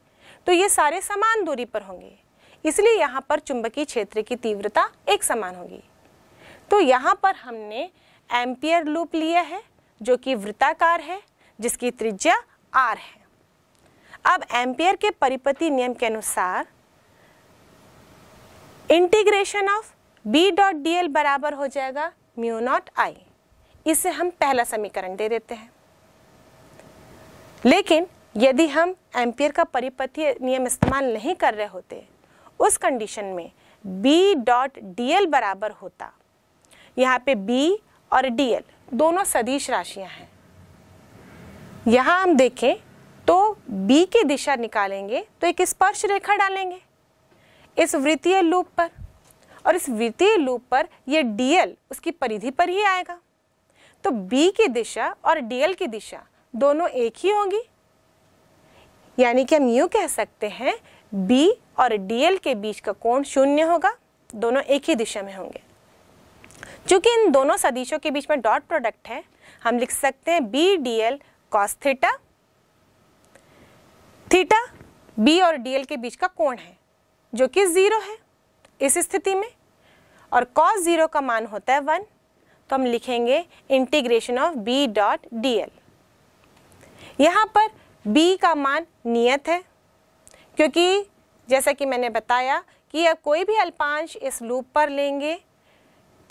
तो ये सारे समान दूरी पर होंगे इसलिए यहाँ पर चुंबकीय क्षेत्र की तीव्रता एक समान होगी तो यहाँ पर हमने एम्पियर लूप लिया है जो कि वृत्ताकार है जिसकी त्रिज्या आर है अब एम्पियर के परिपति नियम के अनुसार integration of B dot D L बराबर हो जाएगा म्यू नॉट आई इसे हम पहला समीकरण दे देते हैं लेकिन यदि हम एम्पियर का परिपथीय नियम इस्तेमाल नहीं कर रहे होते उस कंडीशन में बी डॉट डी एल बराबर होता यहाँ पे बी और डी एल दोनों सदिश राशियाँ हैं यहाँ हम देखें तो बी की दिशा निकालेंगे तो एक स्पर्श रेखा डालेंगे इस वृत्तीय लूप पर और इस वृत्तीय लूप पर यह डीएल उसकी परिधि पर ही आएगा तो बी की दिशा और डीएल की दिशा दोनों एक ही होंगी यानी कि हम यू कह सकते हैं बी और डीएल के बीच का कोण शून्य होगा दोनों एक ही दिशा में होंगे चूंकि इन दोनों सदिशों के बीच में डॉट प्रोडक्ट है हम लिख सकते हैं B D L cos theta theta B और डीएल के बीच का कोण है जो कि ज़ीरो है इस स्थिति में और कॉस ज़ीरो का मान होता है वन तो हम लिखेंगे integration of B dot D L यहाँ पर b का मान नियत है क्योंकि जैसा कि मैंने बताया कि अब कोई भी अल्पांश इस लूप पर लेंगे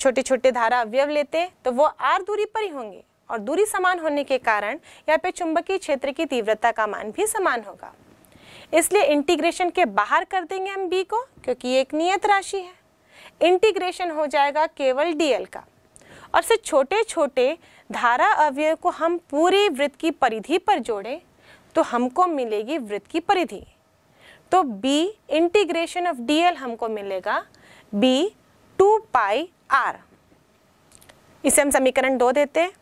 छोटे छोटे धारा अवयव लेते तो वो आर दूरी पर ही होंगे और दूरी समान होने के कारण यहाँ पे चुंबकीय क्षेत्र की तीव्रता का मान भी समान होगा इसलिए इंटीग्रेशन के बाहर कर देंगे हम बी को क्योंकि ये एक नियत राशि है इंटीग्रेशन हो जाएगा केवल डीएल का और से छोटे छोटे धारा अवयव को हम पूरी वृत्त की परिधि पर जोड़ें तो हमको मिलेगी वृत्त की परिधि तो बी इंटीग्रेशन ऑफ एल हमको मिलेगा बी टू पाई आर इसे हम समीकरण दो देते हैं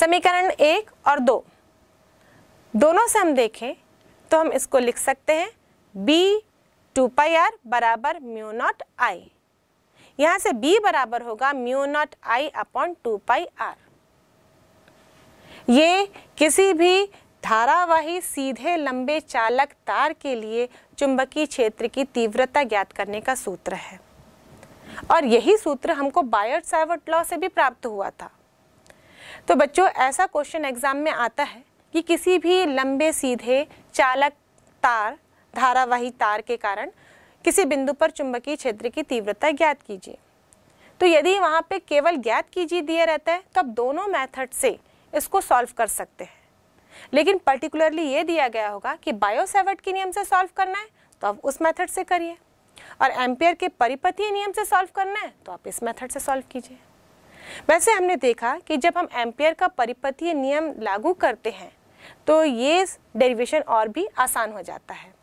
समीकरण एक और दो दोनों से हम देखें तो हम इसको लिख सकते हैं बी टू पाई आर बराबर म्यू नॉट आई यहाँ से b बराबर होगा mu naught I upon two pi R ये किसी भी धारावाही सीधे लंबे चालक तार के लिए चुंबकीय क्षेत्र की तीव्रता ज्ञात करने का सूत्र है और यही सूत्र हमको बायर सावर्ट लॉ से भी प्राप्त हुआ था तो बच्चों ऐसा क्वेश्चन एग्जाम में आता है कि किसी भी लंबे सीधे चालक तार धारावाही तार के कारण किसी बिंदु पर चुंबकीय क्षेत्र की तीव्रता ज्ञात कीजिए तो यदि वहाँ पे केवल ज्ञात कीजिए दिया रहता है तो आप दोनों मेथड से इसको सॉल्व कर सकते हैं लेकिन पर्टिकुलरली ये दिया गया होगा कि बायोसेवर्ट के नियम से सॉल्व करना है तो आप उस मेथड से करिए और एम्पियर के परिपथीय नियम से सॉल्व करना है तो आप इस मेथड से सॉल्व कीजिए वैसे हमने देखा कि जब हम एम्पियर का परिपथीय नियम लागू करते हैं तो ये डेरिवेशन और भी आसान हो जाता है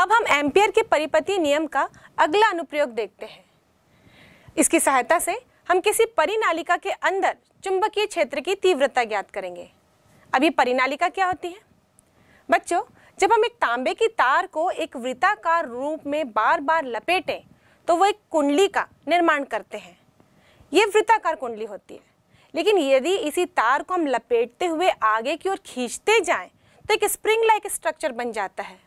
अब हम एम्पियर के परिपति नियम का अगला अनुप्रयोग देखते हैं इसकी सहायता से हम किसी परिनालिका के अंदर चुंबकीय क्षेत्र की तीव्रता ज्ञात करेंगे अभी परिनालिका क्या होती है बच्चों जब हम एक तांबे की तार को एक वृत्ताकार रूप में बार बार लपेटें तो वो एक कुंडली का निर्माण करते हैं ये वृत्ताकार कुंडली होती है लेकिन यदि इसी तार को हम लपेटते हुए आगे की ओर खींचते जाएं तो एक स्प्रिंग लाइक स्ट्रक्चर बन जाता है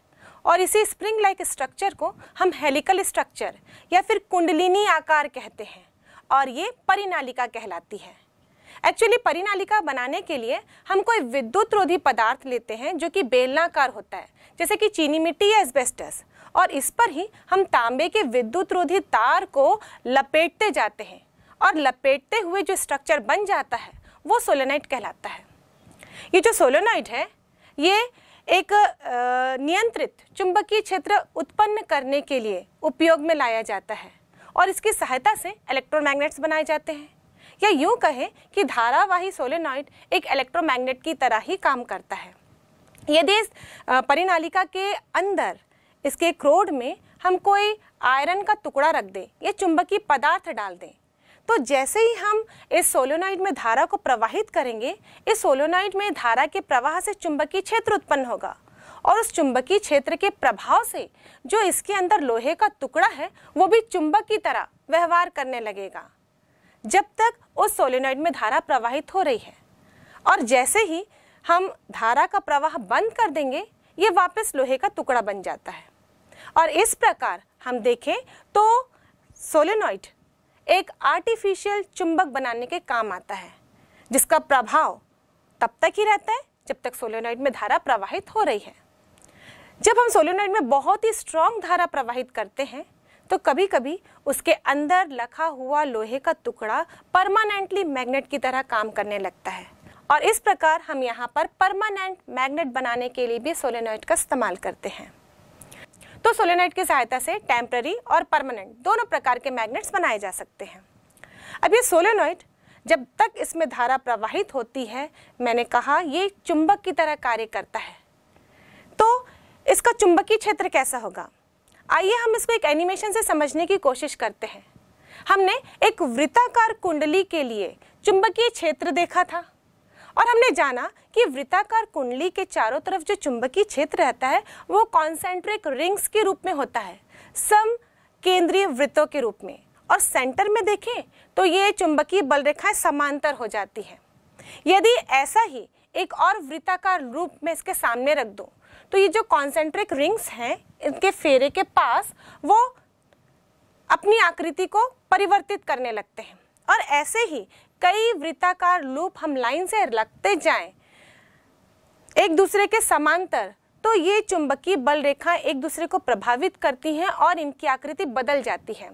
और इसी स्प्रिंग लाइक स्ट्रक्चर को हम हेलिकल स्ट्रक्चर या फिर कुंडलिनी आकार कहते हैं और ये परिनालिका कहलाती है एक्चुअली परिनालिका बनाने के लिए हम कोई विद्युत रोधी पदार्थ लेते हैं जो कि बेलनाकार होता है जैसे कि चीनी मिट्टी या एस्बेस्टस और इस पर ही हम तांबे के विद्युत रोधी तार को लपेटते जाते हैं और लपेटते हुए जो स्ट्रक्चर बन जाता है वो सोलोनाइट कहलाता है ये जो सोलोनाइट है ये एक नियंत्रित चुंबकीय क्षेत्र उत्पन्न करने के लिए उपयोग में लाया जाता है और इसकी सहायता से इलेक्ट्रोमैग्नेट्स बनाए जाते हैं या यूं कहें कि धारावाही सोलेनॉइड एक इलेक्ट्रोमैग्नेट की तरह ही काम करता है यदि इस परिनालिका के अंदर इसके क्रोड में हम कोई आयरन का टुकड़ा रख दें या चुंबकीय पदार्थ डाल दें तो जैसे ही हम इस सोलोनाइड में धारा को प्रवाहित करेंगे इस सोलोनाइड में धारा के प्रवाह से चुंबकीय क्षेत्र उत्पन्न होगा और उस चुंबकीय क्षेत्र के प्रभाव से जो इसके अंदर लोहे का टुकड़ा है वो भी चुंबक की तरह व्यवहार करने लगेगा जब तक उस सोलोनाइड में धारा प्रवाहित हो रही है और जैसे ही हम धारा का प्रवाह बंद कर देंगे ये वापस लोहे का टुकड़ा बन जाता है और इस प्रकार हम देखें तो सोलेनॉइड एक आर्टिफिशियल चुंबक बनाने के काम आता है जिसका प्रभाव तब तक ही रहता है जब तक सोलेनॉइड में धारा प्रवाहित हो रही है जब हम सोलेनॉइड में बहुत ही स्ट्रांग धारा प्रवाहित करते हैं तो कभी कभी उसके अंदर लखा हुआ लोहे का टुकड़ा परमानेंटली मैग्नेट की तरह काम करने लगता है और इस प्रकार हम यहाँ पर परमानेंट मैग्नेट बनाने के लिए भी सोलेनॉइड का इस्तेमाल करते हैं तो सोलेनाइट की सहायता से टेम्प्ररी और परमानेंट दोनों प्रकार के मैग्नेट्स बनाए जा सकते हैं अब ये सोलेनाइट जब तक इसमें धारा प्रवाहित होती है मैंने कहा ये चुंबक की तरह कार्य करता है तो इसका चुंबकीय क्षेत्र कैसा होगा आइए हम इसको एक एनिमेशन से समझने की कोशिश करते हैं हमने एक वृत्ताकार कुंडली के लिए चुंबकीय क्षेत्र देखा था और हमने जाना कि वृत्ताकार कुंडली के चारों तरफ जो चुंबकीय क्षेत्र रहता है वो कॉन्सेंट्रिक रिंग्स के रूप में होता है सम केंद्रीय वृत्तों के रूप में और सेंटर में देखें तो ये चुंबकीय बल रेखाएं समांतर हो जाती हैं यदि ऐसा ही एक और वृत्ताकार रूप में इसके सामने रख दो तो ये जो कॉन्सेंट्रिक रिंग्स हैं इनके फेरे के पास वो अपनी आकृति को परिवर्तित करने लगते हैं और ऐसे ही कई वृत्ताकार लूप हम लाइन से लगते जाएं एक दूसरे के समांतर तो ये चुंबकीय बल रेखा एक दूसरे को प्रभावित करती हैं और इनकी आकृति बदल जाती है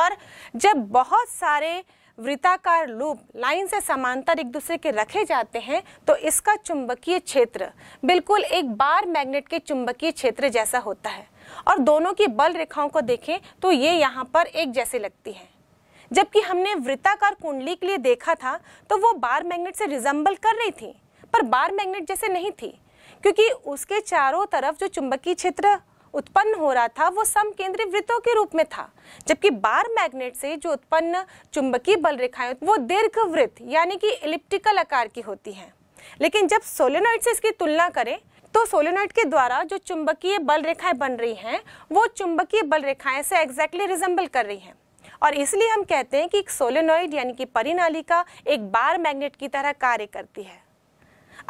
और जब बहुत सारे वृत्ताकार लूप लाइन से समांतर एक दूसरे के रखे जाते हैं तो इसका चुंबकीय क्षेत्र बिल्कुल एक बार मैग्नेट के चुंबकीय क्षेत्र जैसा होता है और दोनों की बल रेखाओं को देखें तो ये यहाँ पर एक जैसे लगती हैं जबकि हमने वृत्ताकार कुंडली के लिए देखा था तो वो बार मैग्नेट से रिजम्बल कर रही थी पर बार मैग्नेट जैसे नहीं थी क्योंकि उसके चारों तरफ जो चुंबकीय क्षेत्र उत्पन्न हो रहा था वो केंद्रीय वृत्तों के रूप में था जबकि बार मैग्नेट से जो उत्पन्न चुंबकीय बल रेखाएं वो दीर्घ वृत्त यानी कि इलिप्टिकल आकार की होती हैं लेकिन जब सोलेनोइड से इसकी तुलना करें तो सोलेनोइड के द्वारा जो चुंबकीय बल रेखाएं बन रही हैं वो चुंबकीय बल रेखाएं से एग्जैक्टली exactly रिजेंबल कर रही हैं और इसलिए हम कहते हैं कि एक सोलेनोइड यानी कि परिनालिका एक बार मैग्नेट की तरह कार्य करती है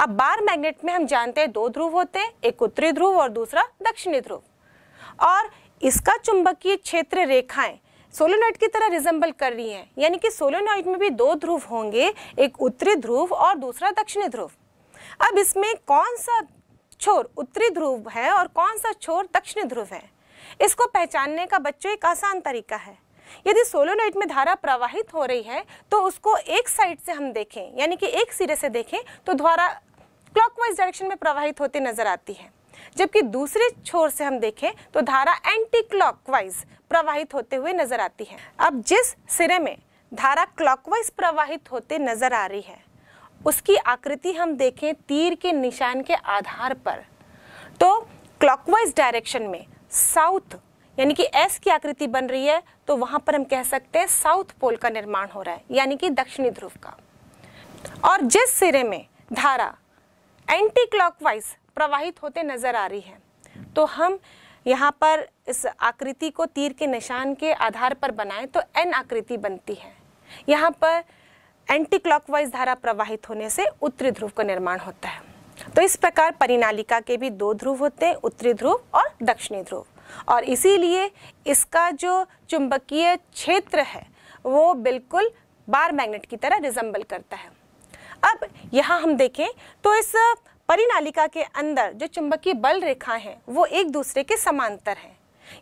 अब बार मैग्नेट में हम जानते हैं दो ध्रुव होते हैं एक उत्तरी ध्रुव और दूसरा दक्षिणी ध्रुव और इसका चुंबकीय क्षेत्र रेखाएं सोलोनॉइड की तरह रिजेंबल कर रही हैं यानी कि सोलेनोइड में भी दो ध्रुव होंगे एक उत्तरी ध्रुव और दूसरा दक्षिणी ध्रुव अब इसमें कौन सा छोर उत्तरी ध्रुव है और कौन सा छोर दक्षिणी ध्रुव है इसको पहचानने का बच्चों एक आसान तरीका है यदि सोलोनाइट में धारा प्रवाहित हो रही है तो उसको एक साइड से हम देखें यानी कि एक सिरे से देखें तो धारा क्लॉकवाइज डायरेक्शन में प्रवाहित होती नजर आती है जबकि दूसरे छोर से हम देखें तो धारा एंटी क्लॉकवाइज प्रवाहित होते हुए नजर आती है अब जिस सिरे में धारा क्लॉकवाइज प्रवाहित होते नजर आ रही है उसकी आकृति हम देखें तीर के निशान के आधार पर तो क्लॉकवाइज डायरेक्शन में साउथ यानी कि एस की आकृति बन रही है तो वहां पर हम कह सकते हैं साउथ पोल का निर्माण हो रहा है यानी कि दक्षिणी ध्रुव का और जिस सिरे में धारा एंटी क्लॉकवाइज प्रवाहित होते नजर आ रही है तो हम यहाँ पर इस आकृति को तीर के निशान के आधार पर बनाएं तो एन आकृति बनती है यहाँ पर एंटी क्लॉकवाइज धारा प्रवाहित होने से उत्तरी ध्रुव का निर्माण होता है तो इस प्रकार परिनालिका के भी दो ध्रुव होते हैं उत्तरी ध्रुव और दक्षिणी ध्रुव और इसीलिए इसका जो चुंबकीय क्षेत्र है वो बिल्कुल बार मैग्नेट की तरह रिजम्बल करता है अब यहाँ हम देखें तो इस परिनालिका के अंदर जो चुंबकीय बल रेखा है वो एक दूसरे के समांतर है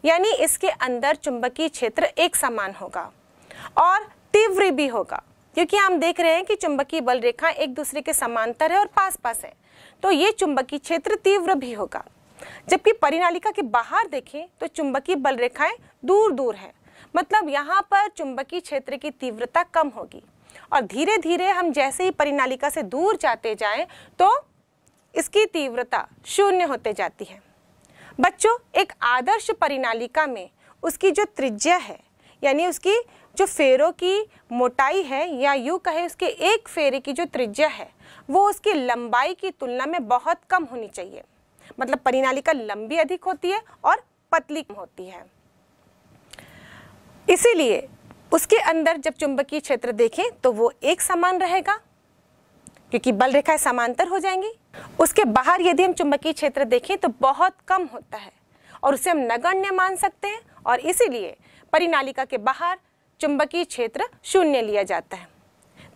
यानी इसके अंदर चुंबकीय क्षेत्र एक समान होगा और तीव्र भी होगा क्योंकि हम देख रहे हैं कि चुंबकीय बल रेखा एक दूसरे के समांतर है और पास पास है तो ये चुंबकीय क्षेत्र तीव्र भी होगा जबकि परिनालिका के बाहर देखें तो चुंबकीय बल रेखाएं दूर दूर है मतलब यहाँ पर चुंबकीय क्षेत्र की तीव्रता कम होगी और धीरे धीरे हम जैसे ही परिनालिका से दूर जाते जाएं तो इसकी तीव्रता शून्य होते जाती है बच्चों एक आदर्श परिनालिका में उसकी जो त्रिज्या है यानी उसकी जो फेरों की मोटाई है या यूँ कहे उसके एक फेरे की जो त्रिज्या है वो उसकी लंबाई की तुलना में बहुत कम होनी चाहिए मतलब परिनालिका लंबी अधिक होती है और पतली होती है इसीलिए उसके अंदर जब चुंबकीय क्षेत्र देखें तो वो एक समान रहेगा क्योंकि बल रेखाएं समांतर हो जाएंगी उसके बाहर यदि हम चुंबकीय क्षेत्र देखें तो बहुत कम होता है और उसे हम नगण्य मान सकते हैं और इसीलिए परिनालिका के बाहर चुंबकीय क्षेत्र शून्य लिया जाता है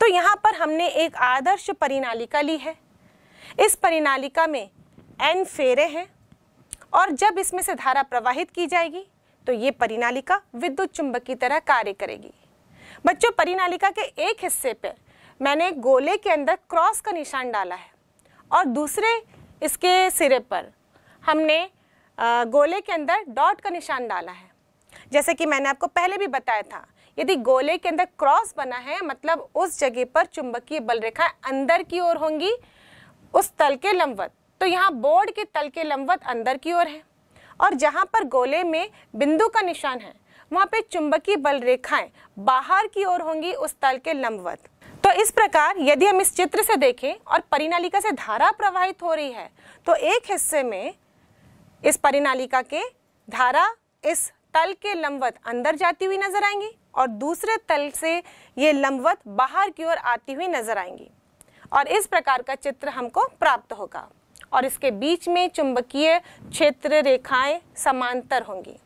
तो यहाँ पर हमने एक आदर्श परिनालिका ली है इस परिनालिका में एन फेरे हैं और जब इसमें से धारा प्रवाहित की जाएगी तो ये परिनालिका विद्युत चुंबक की तरह कार्य करेगी बच्चों परिनालिका के एक हिस्से पर मैंने गोले के अंदर क्रॉस का निशान डाला है और दूसरे इसके सिरे पर हमने गोले के अंदर डॉट का निशान डाला है जैसे कि मैंने आपको पहले भी बताया था यदि गोले के अंदर क्रॉस बना है मतलब उस जगह पर चुंबकीय बल रेखा अंदर की ओर होंगी उस तल के लंबवत तो यहाँ बोर्ड के तल के लंबवत अंदर की ओर है और जहाँ पर गोले में बिंदु का निशान है वहाँ पे चुंबकीय बल रेखाएं बाहर की ओर होंगी उस तल के लंबवत तो इस प्रकार यदि हम इस चित्र से देखें और परिनालिका से धारा प्रवाहित हो रही है तो एक हिस्से में इस परिनालिका के धारा इस तल के लंबवत अंदर जाती हुई नजर आएंगी और दूसरे तल से ये लंबवत बाहर की ओर आती हुई नजर आएंगी और इस प्रकार का चित्र हमको प्राप्त होगा और इसके बीच में चुंबकीय क्षेत्र रेखाएं समांतर होंगी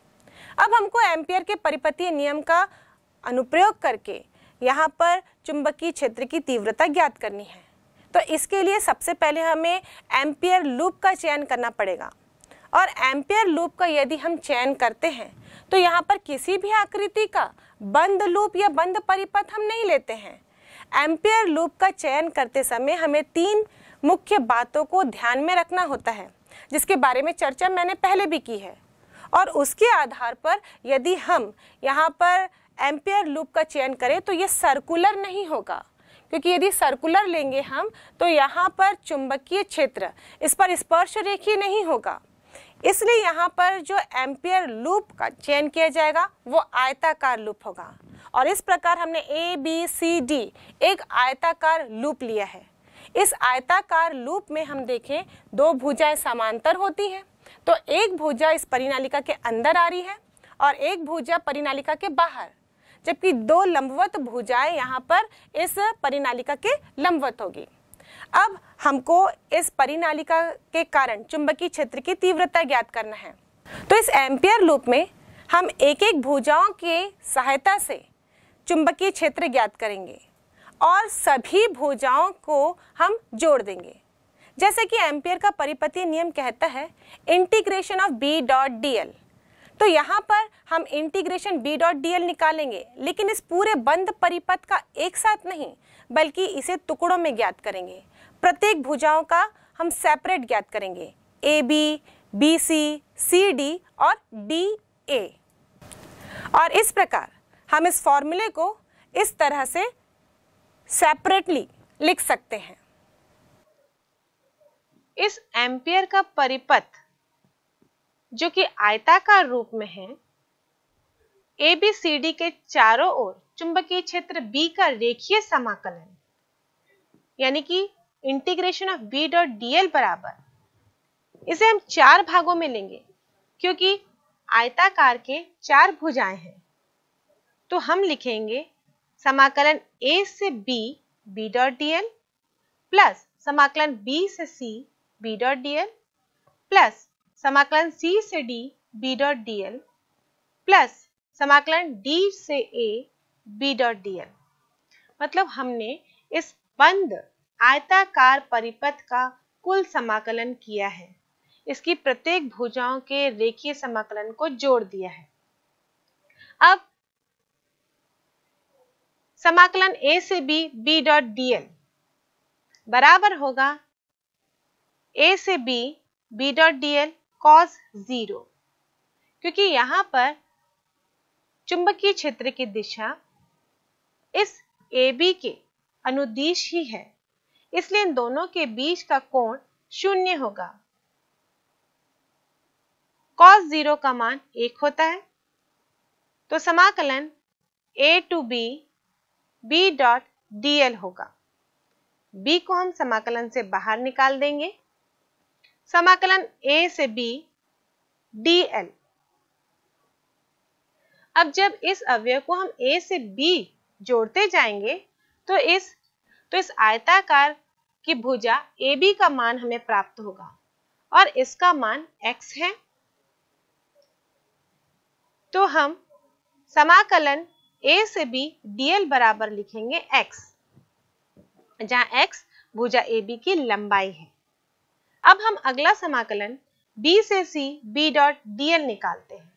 अब हमको एम्पियर के परिपथीय नियम का अनुप्रयोग करके यहाँ पर चुंबकीय क्षेत्र की तीव्रता ज्ञात करनी है तो इसके लिए सबसे पहले हमें एम्पियर लूप का चयन करना पड़ेगा और एम्पियर लूप का यदि हम चयन करते हैं तो यहाँ पर किसी भी आकृति का बंद लूप या बंद परिपथ हम नहीं लेते हैं एम्पियर लूप का चयन करते समय हमें तीन मुख्य बातों को ध्यान में रखना होता है जिसके बारे में चर्चा मैंने पहले भी की है और उसके आधार पर यदि हम यहाँ पर एम्पियर लूप का चयन करें तो ये सर्कुलर नहीं होगा क्योंकि यदि सर्कुलर लेंगे हम तो यहाँ पर चुंबकीय क्षेत्र इस पर स्पर्श रेखी नहीं होगा इसलिए यहाँ पर जो एम्पियर लूप का चयन किया जाएगा वो आयताकार लूप होगा और इस प्रकार हमने ए बी सी डी एक आयताकार लूप लिया है इस आयताकार लूप में हम देखें दो भुजाएं समांतर होती हैं तो एक भुजा इस परिनालिका के अंदर आ रही है और एक भुजा परिनालिका के बाहर जबकि दो लंबवत भुजाएं यहाँ पर इस परिनालिका के लंबवत होगी अब हमको इस परिनालिका के कारण चुंबकीय क्षेत्र की तीव्रता ज्ञात करना है तो इस एम्पियर लूप में हम एक एक भुजाओं की सहायता से चुंबकीय क्षेत्र ज्ञात करेंगे और सभी भुजाओं को हम जोड़ देंगे जैसे कि एम्पियर का परिपति नियम कहता है integration of B dot D L तो यहाँ पर हम integration B dot D L निकालेंगे लेकिन इस पूरे बंद परिपथ का एक साथ नहीं बल्कि इसे टुकड़ों में ज्ञात करेंगे प्रत्येक भुजाओं का हम सेपरेट ज्ञात करेंगे A B B C C D और डी ए और इस प्रकार हम इस फॉर्मूले को इस तरह से सेपरेटली लिख सकते हैं इस एम्पियर का परिपथ जो कि आयताकार रूप में है ए बी सी डी के चारों ओर चुंबकीय क्षेत्र बी का रेखीय समाकलन यानी कि integration of B dot DL बराबर इसे हम चार भागों में लेंगे क्योंकि आयताकार के चार भुजाएं हैं तो हम लिखेंगे समाकलन ए से B B dot D L plus समाकलन बी से C B dot D L plus समाकलन सी से D B dot D L plus समाकलन डी से A B dot D L मतलब हमने इस बंद आयताकार परिपथ का कुल समाकलन किया है इसकी प्रत्येक भुजाओं के रेखीय समाकलन को जोड़ दिया है अब समाकलन ए से बी बी डॉट डीएल बराबर होगा ए से B B dot DL cos zero क्योंकि यहां पर चुंबकीय क्षेत्र की दिशा इस ए बी के अनुदिश ही है इसलिए इन दोनों के बीच का कोण शून्य होगा कॉस जीरो का मान एक होता है तो समाकलन A to B B dot D L होगा बी को हम समाकलन से बाहर निकाल देंगे समाकलन ए से बी डी एल अब जब इस अवयव को हम ए से बी जोड़ते जाएंगे तो इस तो इस आयताकार की भुजा ए बी का मान हमें प्राप्त होगा और इसका मान x है तो हम समाकलन ए से बी डीएल बराबर लिखेंगे एक्स जहां एक्स भुजा ए बी की लंबाई है अब हम अगला समाकलन बी से सी बी डॉट डीएल निकालते हैं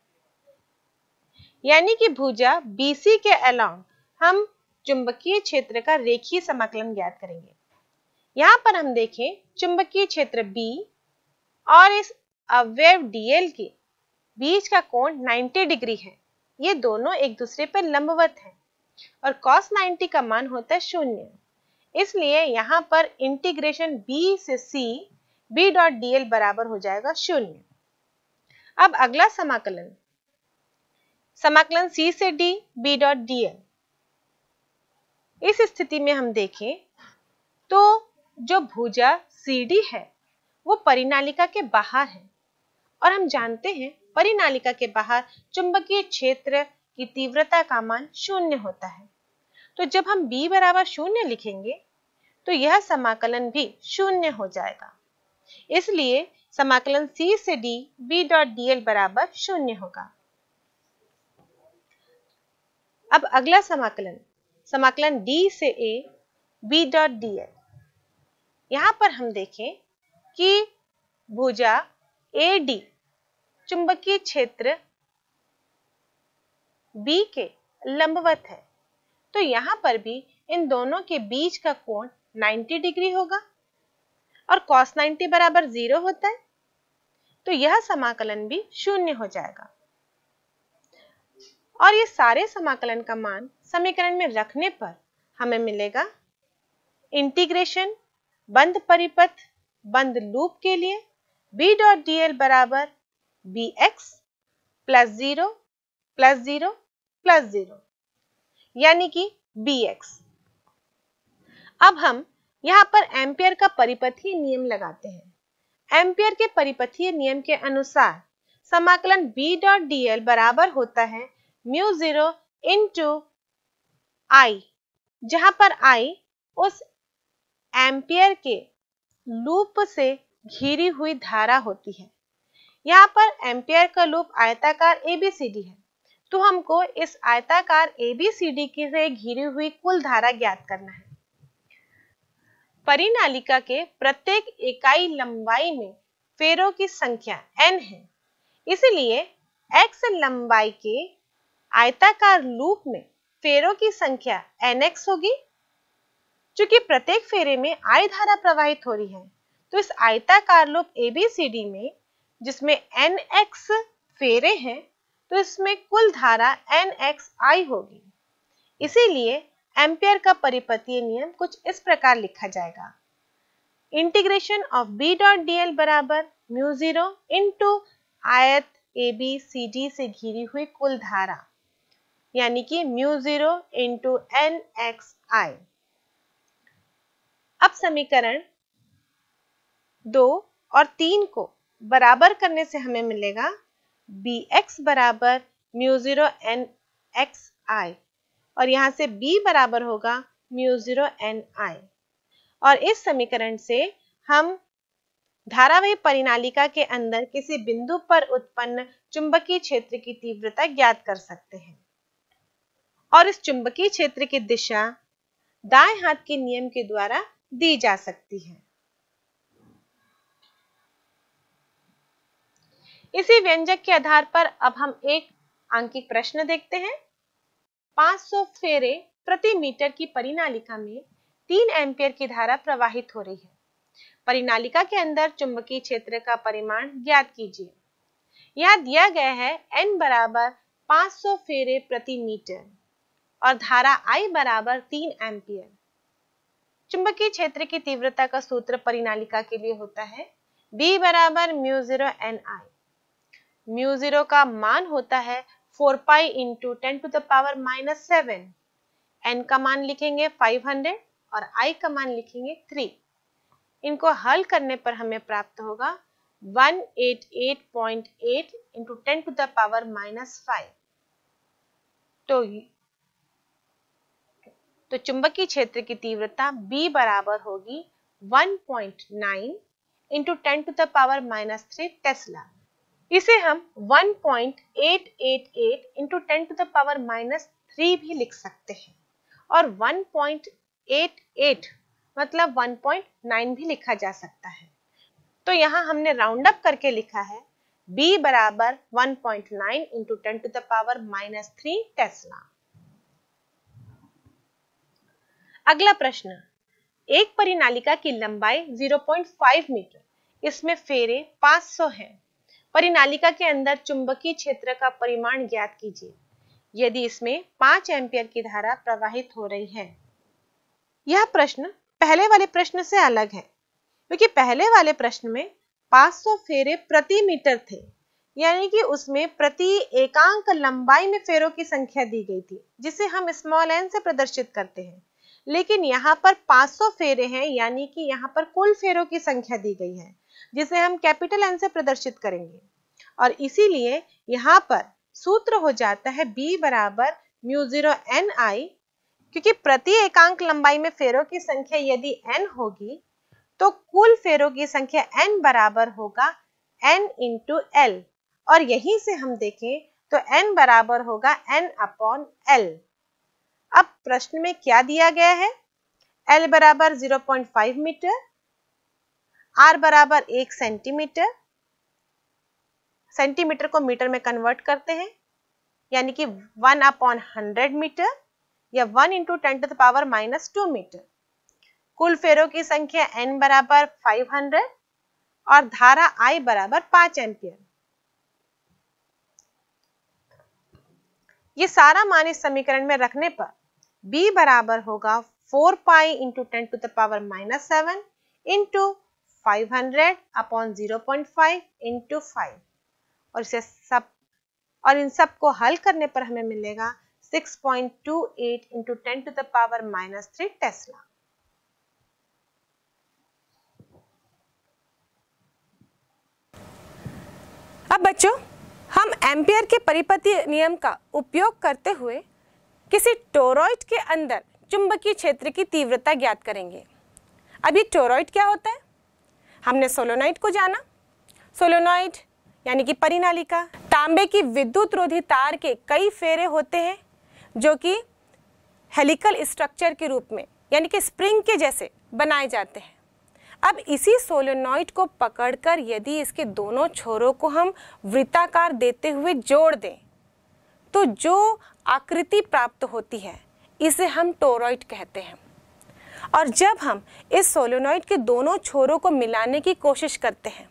यानी कि भुजा बी सी के अलॉन्ग हम चुंबकीय क्षेत्र का रेखीय समाकलन ज्ञात करेंगे यहां पर हम देखें चुंबकीय क्षेत्र बी और इस अवयव डीएल के बीच का कोण 90 डिग्री है ये दोनों एक दूसरे पर लंबवत हैं और cos 90 का मान होता है शून्य इसलिए यहाँ पर इंटीग्रेशन b से c b डॉट डी बराबर हो जाएगा शून्य अब अगला समाकलन समाकलन c से d b डॉट डी इस स्थिति में हम देखें तो जो भुजा सी डी है वो परिनालिका के बाहर है और हम जानते हैं परिनालिका के बाहर चुंबकीय क्षेत्र की तीव्रता का मान शून्य होता है तो जब हम b बराबर शून्य लिखेंगे तो यह समाकलन भी शून्य हो जाएगा इसलिए समाकलन c से d b डॉट dl बराबर शून्य होगा अब अगला समाकलन समाकलन d से a b डॉट dl यहां पर हम देखें कि भुजा ए डी चुंबकीय क्षेत्र बी के लंबवत है तो यहां पर भी इन दोनों के बीच का कोण 90 डिग्री होगा और cos 90 बराबर जीरो होता है तो यह समाकलन भी शून्य हो जाएगा और ये सारे समाकलन का मान समीकरण में रखने पर हमें मिलेगा इंटीग्रेशन बंद परिपथ बंद लूप के लिए बी डॉट डी बराबर B X plus zero plus zero plus zero यानी कि बी एक्स अब हम यहाँ पर एम्पियर का परिपथीय नियम लगाते हैं एम्पियर के परिपथीय नियम के अनुसार समाकलन बी डॉट डी बराबर होता है म्यू जीरो इंटू आई जहां पर आई उस एम्पियर के लूप से घिरी हुई धारा होती है यहाँ पर एम्पियर का लूप आयताकार एबीसीडी है तो हमको इस आयताकार एबीसीडी की से घिरी हुई कुल धारा ज्ञात करना है परिनालिका के प्रत्येक इकाई लंबाई में फेरों की संख्या n है इसलिए x लंबाई के आयताकार लूप में फेरों की संख्या nx होगी क्योंकि प्रत्येक फेरे में आय धारा प्रवाहित हो रही है तो इस आयताकार लूप ABCD में जिसमें एन एक्स फेरे हैं तो इसमें कुल धारा एन एक्स आई होगी इसीलिए एम्पियर का परिपतीय नियम कुछ इस प्रकार लिखा जाएगा integration of B dot D L बराबर म्यू जीरो इंटू आयत ए बी सी डी से घिरी हुई कुल धारा यानी कि mu zero into N X I अब समीकरण दो और तीन को बराबर करने से हमें मिलेगा बी एक्स बराबर mu zero N X I और यहां से b बराबर होगा म्यू जीरो एन आई और इस समीकरण से हम धारावाही परिणालिका के अंदर किसी बिंदु पर उत्पन्न चुंबकीय क्षेत्र की तीव्रता ज्ञात कर सकते हैं और इस चुंबकीय क्षेत्र की दिशा दाएं हाथ के नियम के द्वारा दी जा सकती है इसी व्यंजक के आधार पर अब हम एक आंकिक प्रश्न देखते हैं 500 फेरे प्रति मीटर की परिनालिका में तीन एम्पियर की धारा प्रवाहित हो रही है परिनालिका के अंदर चुंबकीय क्षेत्र का परिमाण ज्ञात कीजिए यह दिया गया है n बराबर 500 फेरे प्रति मीटर और धारा I बराबर 3 एम्पियर चुंबकीय क्षेत्र की तीव्रता का सूत्र परिनालिका के लिए होता है B बराबर mu zero N I mu zero का मान होता है four pi into ten to the power minus seven N का मान लिखेंगे फाइव हंड्रेड और आई का मान लिखेंगे थ्री इनको हल करने पर हमें प्राप्त होगा one eight eight point eight into ten to the power minus five तो तो चुंबकीय क्षेत्र की तीव्रता B बराबर होगी 1.9 point nine into ten to the power minus three tesla इसे हम 1.888 point into ten to the power minus three भी लिख सकते हैं और 1.88 मतलब 1.9 भी लिखा जा सकता है तो यहाँ हमने राउंड अप करके लिखा है b बराबर 1.9 point nine into ten to the power minus three tesla अगला प्रश्न एक परिनालिका की लंबाई 0.5 मीटर इसमें फेरे 500 हैं परिनालिका के अंदर चुंबकीय क्षेत्र का परिमाण ज्ञात कीजिए यदि इसमें पांच एम्पियर की धारा प्रवाहित हो रही है यह प्रश्न पहले वाले प्रश्न से अलग है क्योंकि पहले वाले प्रश्न में 500 फेरे प्रति मीटर थे यानी कि उसमें प्रति एकांक लंबाई में फेरों की संख्या दी गई थी जिसे हम स्मॉल एन से प्रदर्शित करते हैं लेकिन यहाँ पर 500 फेरे हैं यानी कि यहाँ पर कुल फेरों की संख्या दी गई है जिसे हम कैपिटल एन से प्रदर्शित करेंगे और इसीलिए यहाँ पर सूत्र हो जाता है बी बराबर म्यू जीरो एन आई क्योंकि प्रति एकांक लंबाई में फेरों की संख्या यदि एन होगी तो कुल फेरों की संख्या एन बराबर होगा एन इंटू एल और यहीं से हम देखें तो एन बराबर होगा एन अपॉन एल अब प्रश्न में क्या दिया गया है एल बराबर zero point five metre R बराबर एक सेंटीमीटर सेंटीमीटर को मीटर में कन्वर्ट करते हैं यानी कि वन अपॉन हंड्रेड मीटर या one into ten to the power minus two metre कुल फेरों की संख्या एन बराबर हंड्रेड और धारा आई बराबर पांच एम्पियर ये सारा मान इस समीकरण में रखने पर बी बराबर होगा four pi into ten to the power minus seven into 500 upon 0.5 into five और इसे सब और इन सब को हल करने पर हमें मिलेगा 6.28 point two eight into ten to the power minus three tesla अब बच्चों हम एम्पियर के परिपति नियम का उपयोग करते हुए किसी टोरॉइड के अंदर चुंबकीय क्षेत्र की तीव्रता ज्ञात करेंगे अब ये टोरॉइड क्या होता है हमने सोलोनाइट को जाना सोलोनाइट यानी कि परिनालिका तांबे की विद्युत रोधी तार के कई फेरे होते हैं जो कि हेलिकल स्ट्रक्चर के रूप में यानी कि स्प्रिंग के जैसे बनाए जाते हैं अब इसी सोलोनॉइड को पकड़कर यदि इसके दोनों छोरों को हम वृत्ताकार देते हुए जोड़ दें तो जो आकृति प्राप्त होती है इसे हम टोरॉइड कहते हैं और जब हम इस सोलोनॉइड के दोनों छोरों को मिलाने की कोशिश करते हैं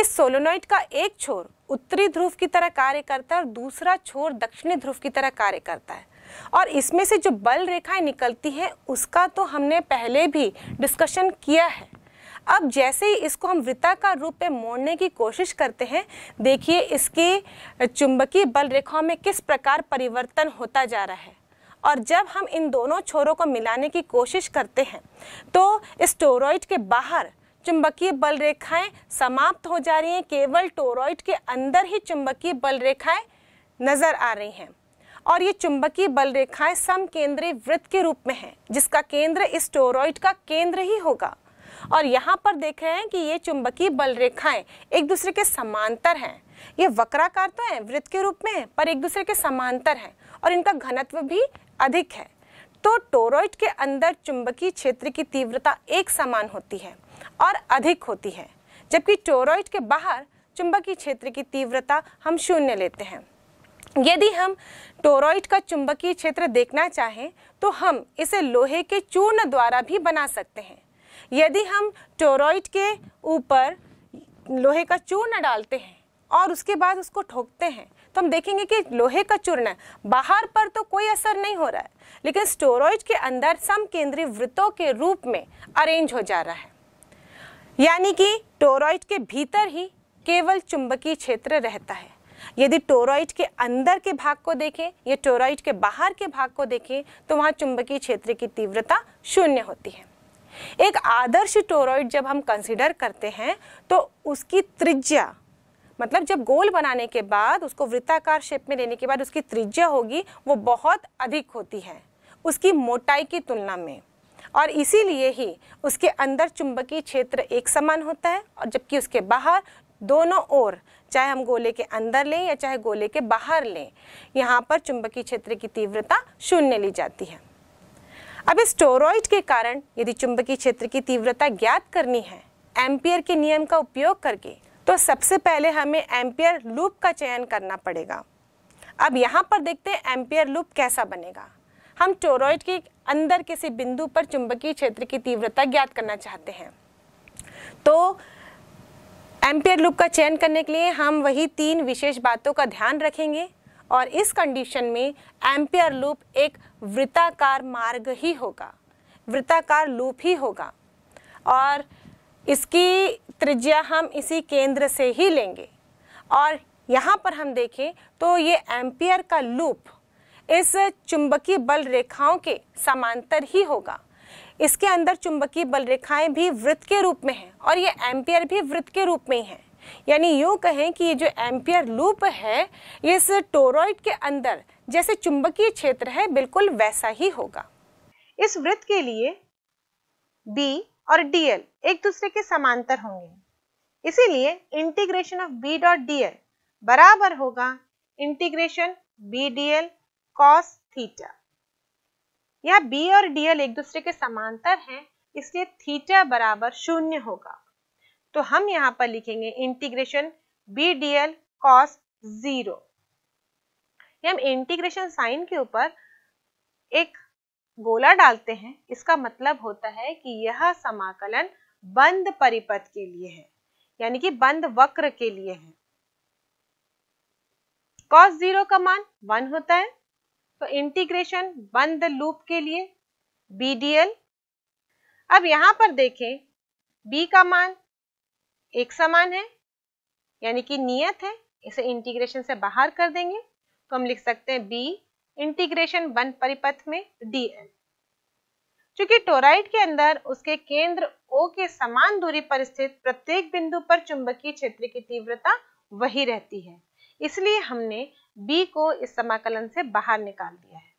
इस सोलोनॉइड का एक छोर उत्तरी ध्रुव की तरह कार्य करता है और दूसरा छोर दक्षिणी ध्रुव की तरह कार्य करता है और इसमें से जो बल रेखाएं निकलती हैं उसका तो हमने पहले भी डिस्कशन किया है अब जैसे ही इसको हम वृत्ताकार रूप में मोड़ने की कोशिश करते हैं देखिए इसकी चुंबकीय बल रेखाओं में किस प्रकार परिवर्तन होता जा रहा है और जब हम इन दोनों छोरों को मिलाने की कोशिश करते हैं तो स्टोरॉइड के बाहर चुंबकीय बल रेखाएं समाप्त हो जा रही हैं केवल टोरॉइड के अंदर ही चुंबकीय बल रेखाएं नज़र आ रही हैं और ये चुंबकीय बल रेखाएं समकेंद्रीय वृत्त के रूप में हैं जिसका केंद्र इस टोरॉइड का केंद्र ही होगा और यहाँ पर देख रहे हैं कि ये चुंबकीय बल रेखाएं एक दूसरे के समांतर हैं ये वक्राकार तो हैं वृत्त के रूप में पर एक दूसरे के समांतर हैं और इनका घनत्व भी अधिक है तो टोरॉइड के अंदर चुंबकीय क्षेत्र की तीव्रता एक समान होती है और अधिक होती है जबकि टोरॉइड के बाहर चुंबकीय क्षेत्र की तीव्रता हम शून्य लेते हैं यदि हम टोरॉइड का चुंबकीय क्षेत्र देखना चाहें तो हम इसे लोहे के चूर्ण द्वारा भी बना सकते हैं यदि हम टोरॉइड के ऊपर लोहे का चूर्ण डालते हैं और उसके बाद उसको ठोकते हैं तो हम देखेंगे कि लोहे का चूर्ण बाहर पर तो कोई असर नहीं हो रहा है लेकिन स्टोरॉइड के अंदर सम केंद्रीय वृत्तों के रूप में अरेंज हो जा रहा है यानी कि टोरॉइड के भीतर ही केवल चुंबकीय क्षेत्र रहता है यदि टोरॉइड के अंदर के भाग को देखें या टोरॉइड के बाहर के भाग को देखें तो वहाँ चुंबकीय क्षेत्र की तीव्रता शून्य होती है एक आदर्श टोरॉइड जब हम कंसिडर करते हैं तो उसकी त्रिज्या मतलब जब गोल बनाने के बाद उसको वृत्ताकार शेप में लेने के बाद उसकी त्रिज्या होगी वो बहुत अधिक होती है उसकी मोटाई की तुलना में और इसीलिए ही उसके अंदर चुंबकीय क्षेत्र एक समान होता है और जबकि उसके बाहर दोनों ओर चाहे हम गोले के अंदर लें या चाहे गोले के बाहर लें यहाँ पर चुंबकीय क्षेत्र की तीव्रता शून्य ली जाती है अब इस टोरॉइड के कारण यदि चुंबकीय क्षेत्र की तीव्रता ज्ञात करनी है एम्पियर के नियम का उपयोग करके तो सबसे पहले हमें एम्पियर लूप का चयन करना पड़ेगा अब यहाँ पर देखते हैं एम्पियर लूप कैसा बनेगा हम टोरॉइड के अंदर किसी बिंदु पर चुंबकीय क्षेत्र की तीव्रता ज्ञात करना चाहते हैं तो एम्पियर लूप का चयन करने के लिए हम वही तीन विशेष बातों का ध्यान रखेंगे और इस कंडीशन में एम्पियर लूप एक वृत्ताकार मार्ग ही होगा वृत्ताकार लूप ही होगा और इसकी त्रिज्या हम इसी केंद्र से ही लेंगे और यहाँ पर हम देखें तो ये एम्पियर का लूप इस चुंबकीय बल रेखाओं के समांतर ही होगा इसके अंदर चुंबकीय बल रेखाएं भी वृत्त के रूप में हैं और ये एम्पियर भी वृत्त के रूप में ही हैं यानी यूँ कहें कि ये जो एम्पियर लूप है इस टोरॉइड के अंदर जैसे चुंबकीय क्षेत्र है बिल्कुल वैसा ही होगा इस वृत्त के लिए बी और डीएल एक दूसरे के समांतर होंगे इसीलिए integration of B dot DL बराबर होगा integration B DL cos theta यह बी और डीएल एक दूसरे के समांतर हैं इसलिए थीटा बराबर शून्य होगा तो हम यहां पर लिखेंगे integration B DL cos zero हम इंटीग्रेशन साइन के ऊपर एक गोला डालते हैं इसका मतलब होता है कि यह समाकलन बंद परिपथ के लिए है यानी कि बंद वक्र के लिए है कॉस जीरो का मान वन होता है तो इंटीग्रेशन बंद लूप के लिए बीडीएल अब यहां पर देखें बी का मान एक समान है यानी कि नियत है इसे इंटीग्रेशन से बाहर कर देंगे तो हम लिख सकते हैं बी इंटीग्रेशन बंद परिपथ में डीएल चूंकि टोराइड के अंदर उसके केंद्र ओ के समान दूरी पर स्थित प्रत्येक बिंदु पर चुंबकीय क्षेत्र की तीव्रता वही रहती है इसलिए हमने बी को इस समाकलन से बाहर निकाल दिया है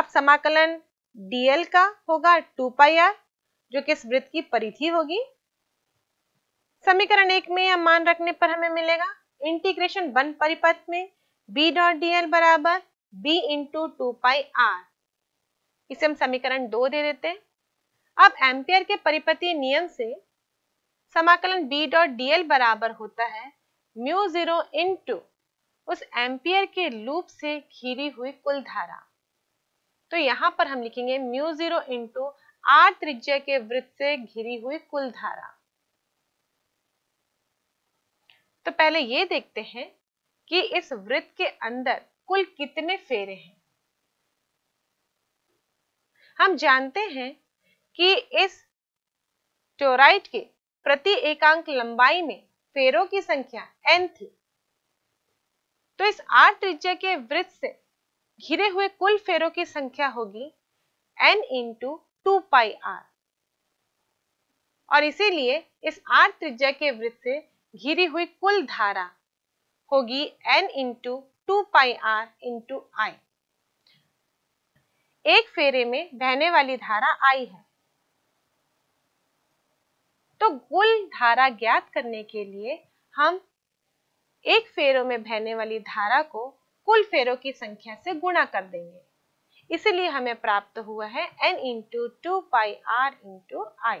अब समाकलन डीएल का होगा टू पाई आर जो कि इस वृत्त की परिधि होगी समीकरण एक में यह मान रखने पर हमें मिलेगा इंटीग्रेशन वन परिपथ में बी डॉट डीएल बराबर B into two pi R इसे हम समीकरण दो दे देते हैं अब एम्पियर के परिपति नियम से समाकलन बी डॉट डीएल बराबर होता है म्यू जीरो इंटू उस एम्पियर के लूप से घिरी हुई कुल धारा तो यहां पर हम लिखेंगे म्यू जीरो इंटू आर त्रिज्या के वृत्त से घिरी हुई कुल धारा तो पहले ये देखते हैं कि इस वृत्त के अंदर कुल कितने फेरे हैं हम जानते हैं कि इस टोराइट के प्रति एकांक लंबाई में फेरों की संख्या n थी तो इस आर त्रिज्या के वृत्त से घिरे हुए कुल फेरों की संख्या होगी n into two pi R और इसीलिए इस आर त्रिज्या के वृत्त से घिरी हुई कुल धारा होगी n into two pi R into I एक फेरे में बहने वाली धारा आई है तो कुल धारा ज्ञात करने के लिए हम एक फेरों में बहने वाली धारा को कुल फेरों की संख्या से गुणा कर देंगे इसलिए हमें प्राप्त हुआ है n into two pi R into I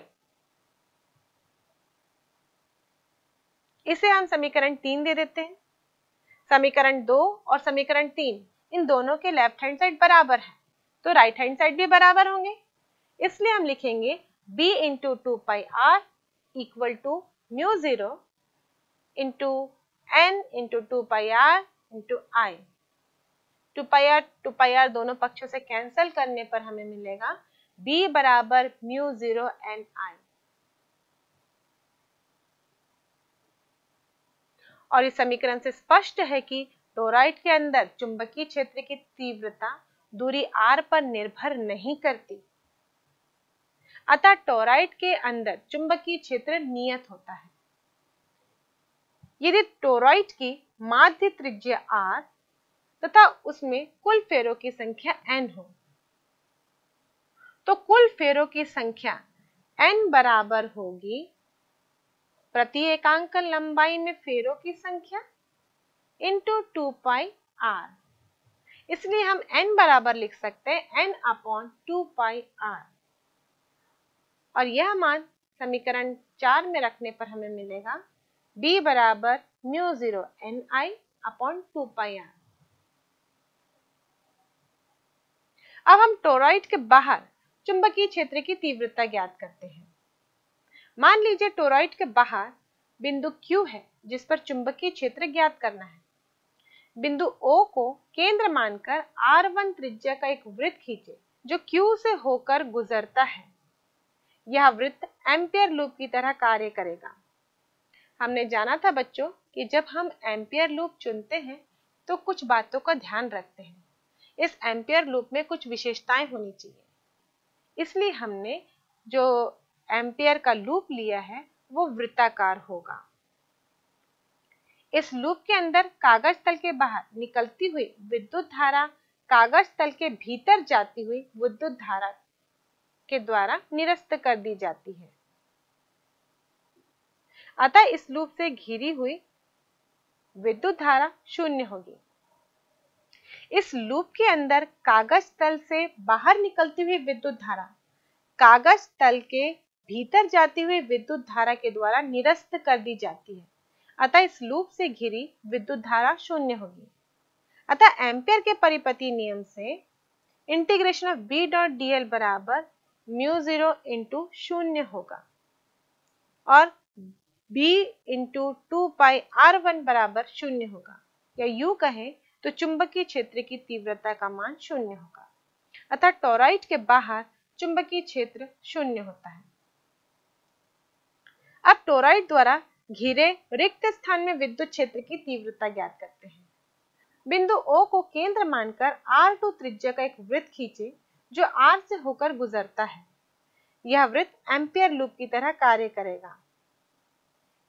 इसे हम समीकरण तीन दे देते हैं समीकरण दो और समीकरण तीन इन दोनों के लेफ्ट हैंड साइड बराबर है तो राइट हैंड साइड भी बराबर होंगे इसलिए हम लिखेंगे b into two pi R equal to mu zero into N into two pi R into I two pi R two pi R दोनों पक्षों से कैंसिल करने पर हमें मिलेगा b बराबर म्यू जीरो एन आई और इस समीकरण से स्पष्ट है कि टोराइड के अंदर चुंबकीय क्षेत्र की तीव्रता दूरी आर पर निर्भर नहीं करती अतः टोराइड के अंदर चुंबकीय क्षेत्र नियत होता है यदि टोराइड की माध्य त्रिज्या आर तथा उसमें कुल फेरों की संख्या एन हो तो कुल फेरों की संख्या एन बराबर होगी प्रति एकांक लंबाई में फेरों की संख्या इंटू टू पाई आर इसलिए हम n बराबर लिख सकते हैं n upon two pi R और यह मान समीकरण चार में रखने पर हमें मिलेगा b बराबर mu zero N I upon two pi R अब हम टोराइड के बाहर चुंबकीय क्षेत्र की तीव्रता ज्ञात करते हैं मान लीजिए टोराइड के बाहर बिंदु Q है जिस पर चुंबकीय क्षेत्र ज्ञात करना है बिंदु O को केंद्र मानकर R1 त्रिज्या का एक वृत्त खींचे जो Q से होकर गुजरता है यह वृत्त एम्पियर लूप की तरह कार्य करेगा हमने जाना था बच्चों कि जब हम एम्पियर लूप चुनते हैं तो कुछ बातों का ध्यान रखते हैं इस एम्पियर लूप में कुछ विशेषताएं होनी चाहिए इसलिए हमने जो एम्पियर का लूप लिया है वो वृत्ताकार होगा इस लूप के अंदर कागज तल के बाहर निकलती हुई विद्युत धारा कागज तल के भीतर जाती हुई विद्युत धारा के द्वारा निरस्त कर दी जाती है अतः इस लूप से घिरी हुई विद्युत धारा शून्य होगी इस लूप के अंदर कागज तल से बाहर निकलती हुई विद्युत धारा कागज तल के भीतर जाती हुई विद्युत धारा के द्वारा निरस्त कर दी जाती है अतः इस लूप से घिरी विद्युत धारा शून्य होगी अतः एम्पियर के परिपति नियम से integration of B dot D L बराबर म्यू जीरो इंटू शून्य होगा और B into two pi R one बराबर शून्य होगा या यू कहें तो चुंबकीय क्षेत्र की तीव्रता का मान शून्य होगा अतः टोराइट के बाहर चुंबकीय क्षेत्र शून्य होता है अब टोराइट द्वारा घिरे रिक्त स्थान में विद्युत क्षेत्र की तीव्रता ज्ञात करते हैं बिंदु ओ को केंद्र मानकर आर टू त्रिज्या का एक वृत्त खींचे जो आर से होकर गुजरता है यह वृत्त एम्पियर लूप की तरह कार्य करेगा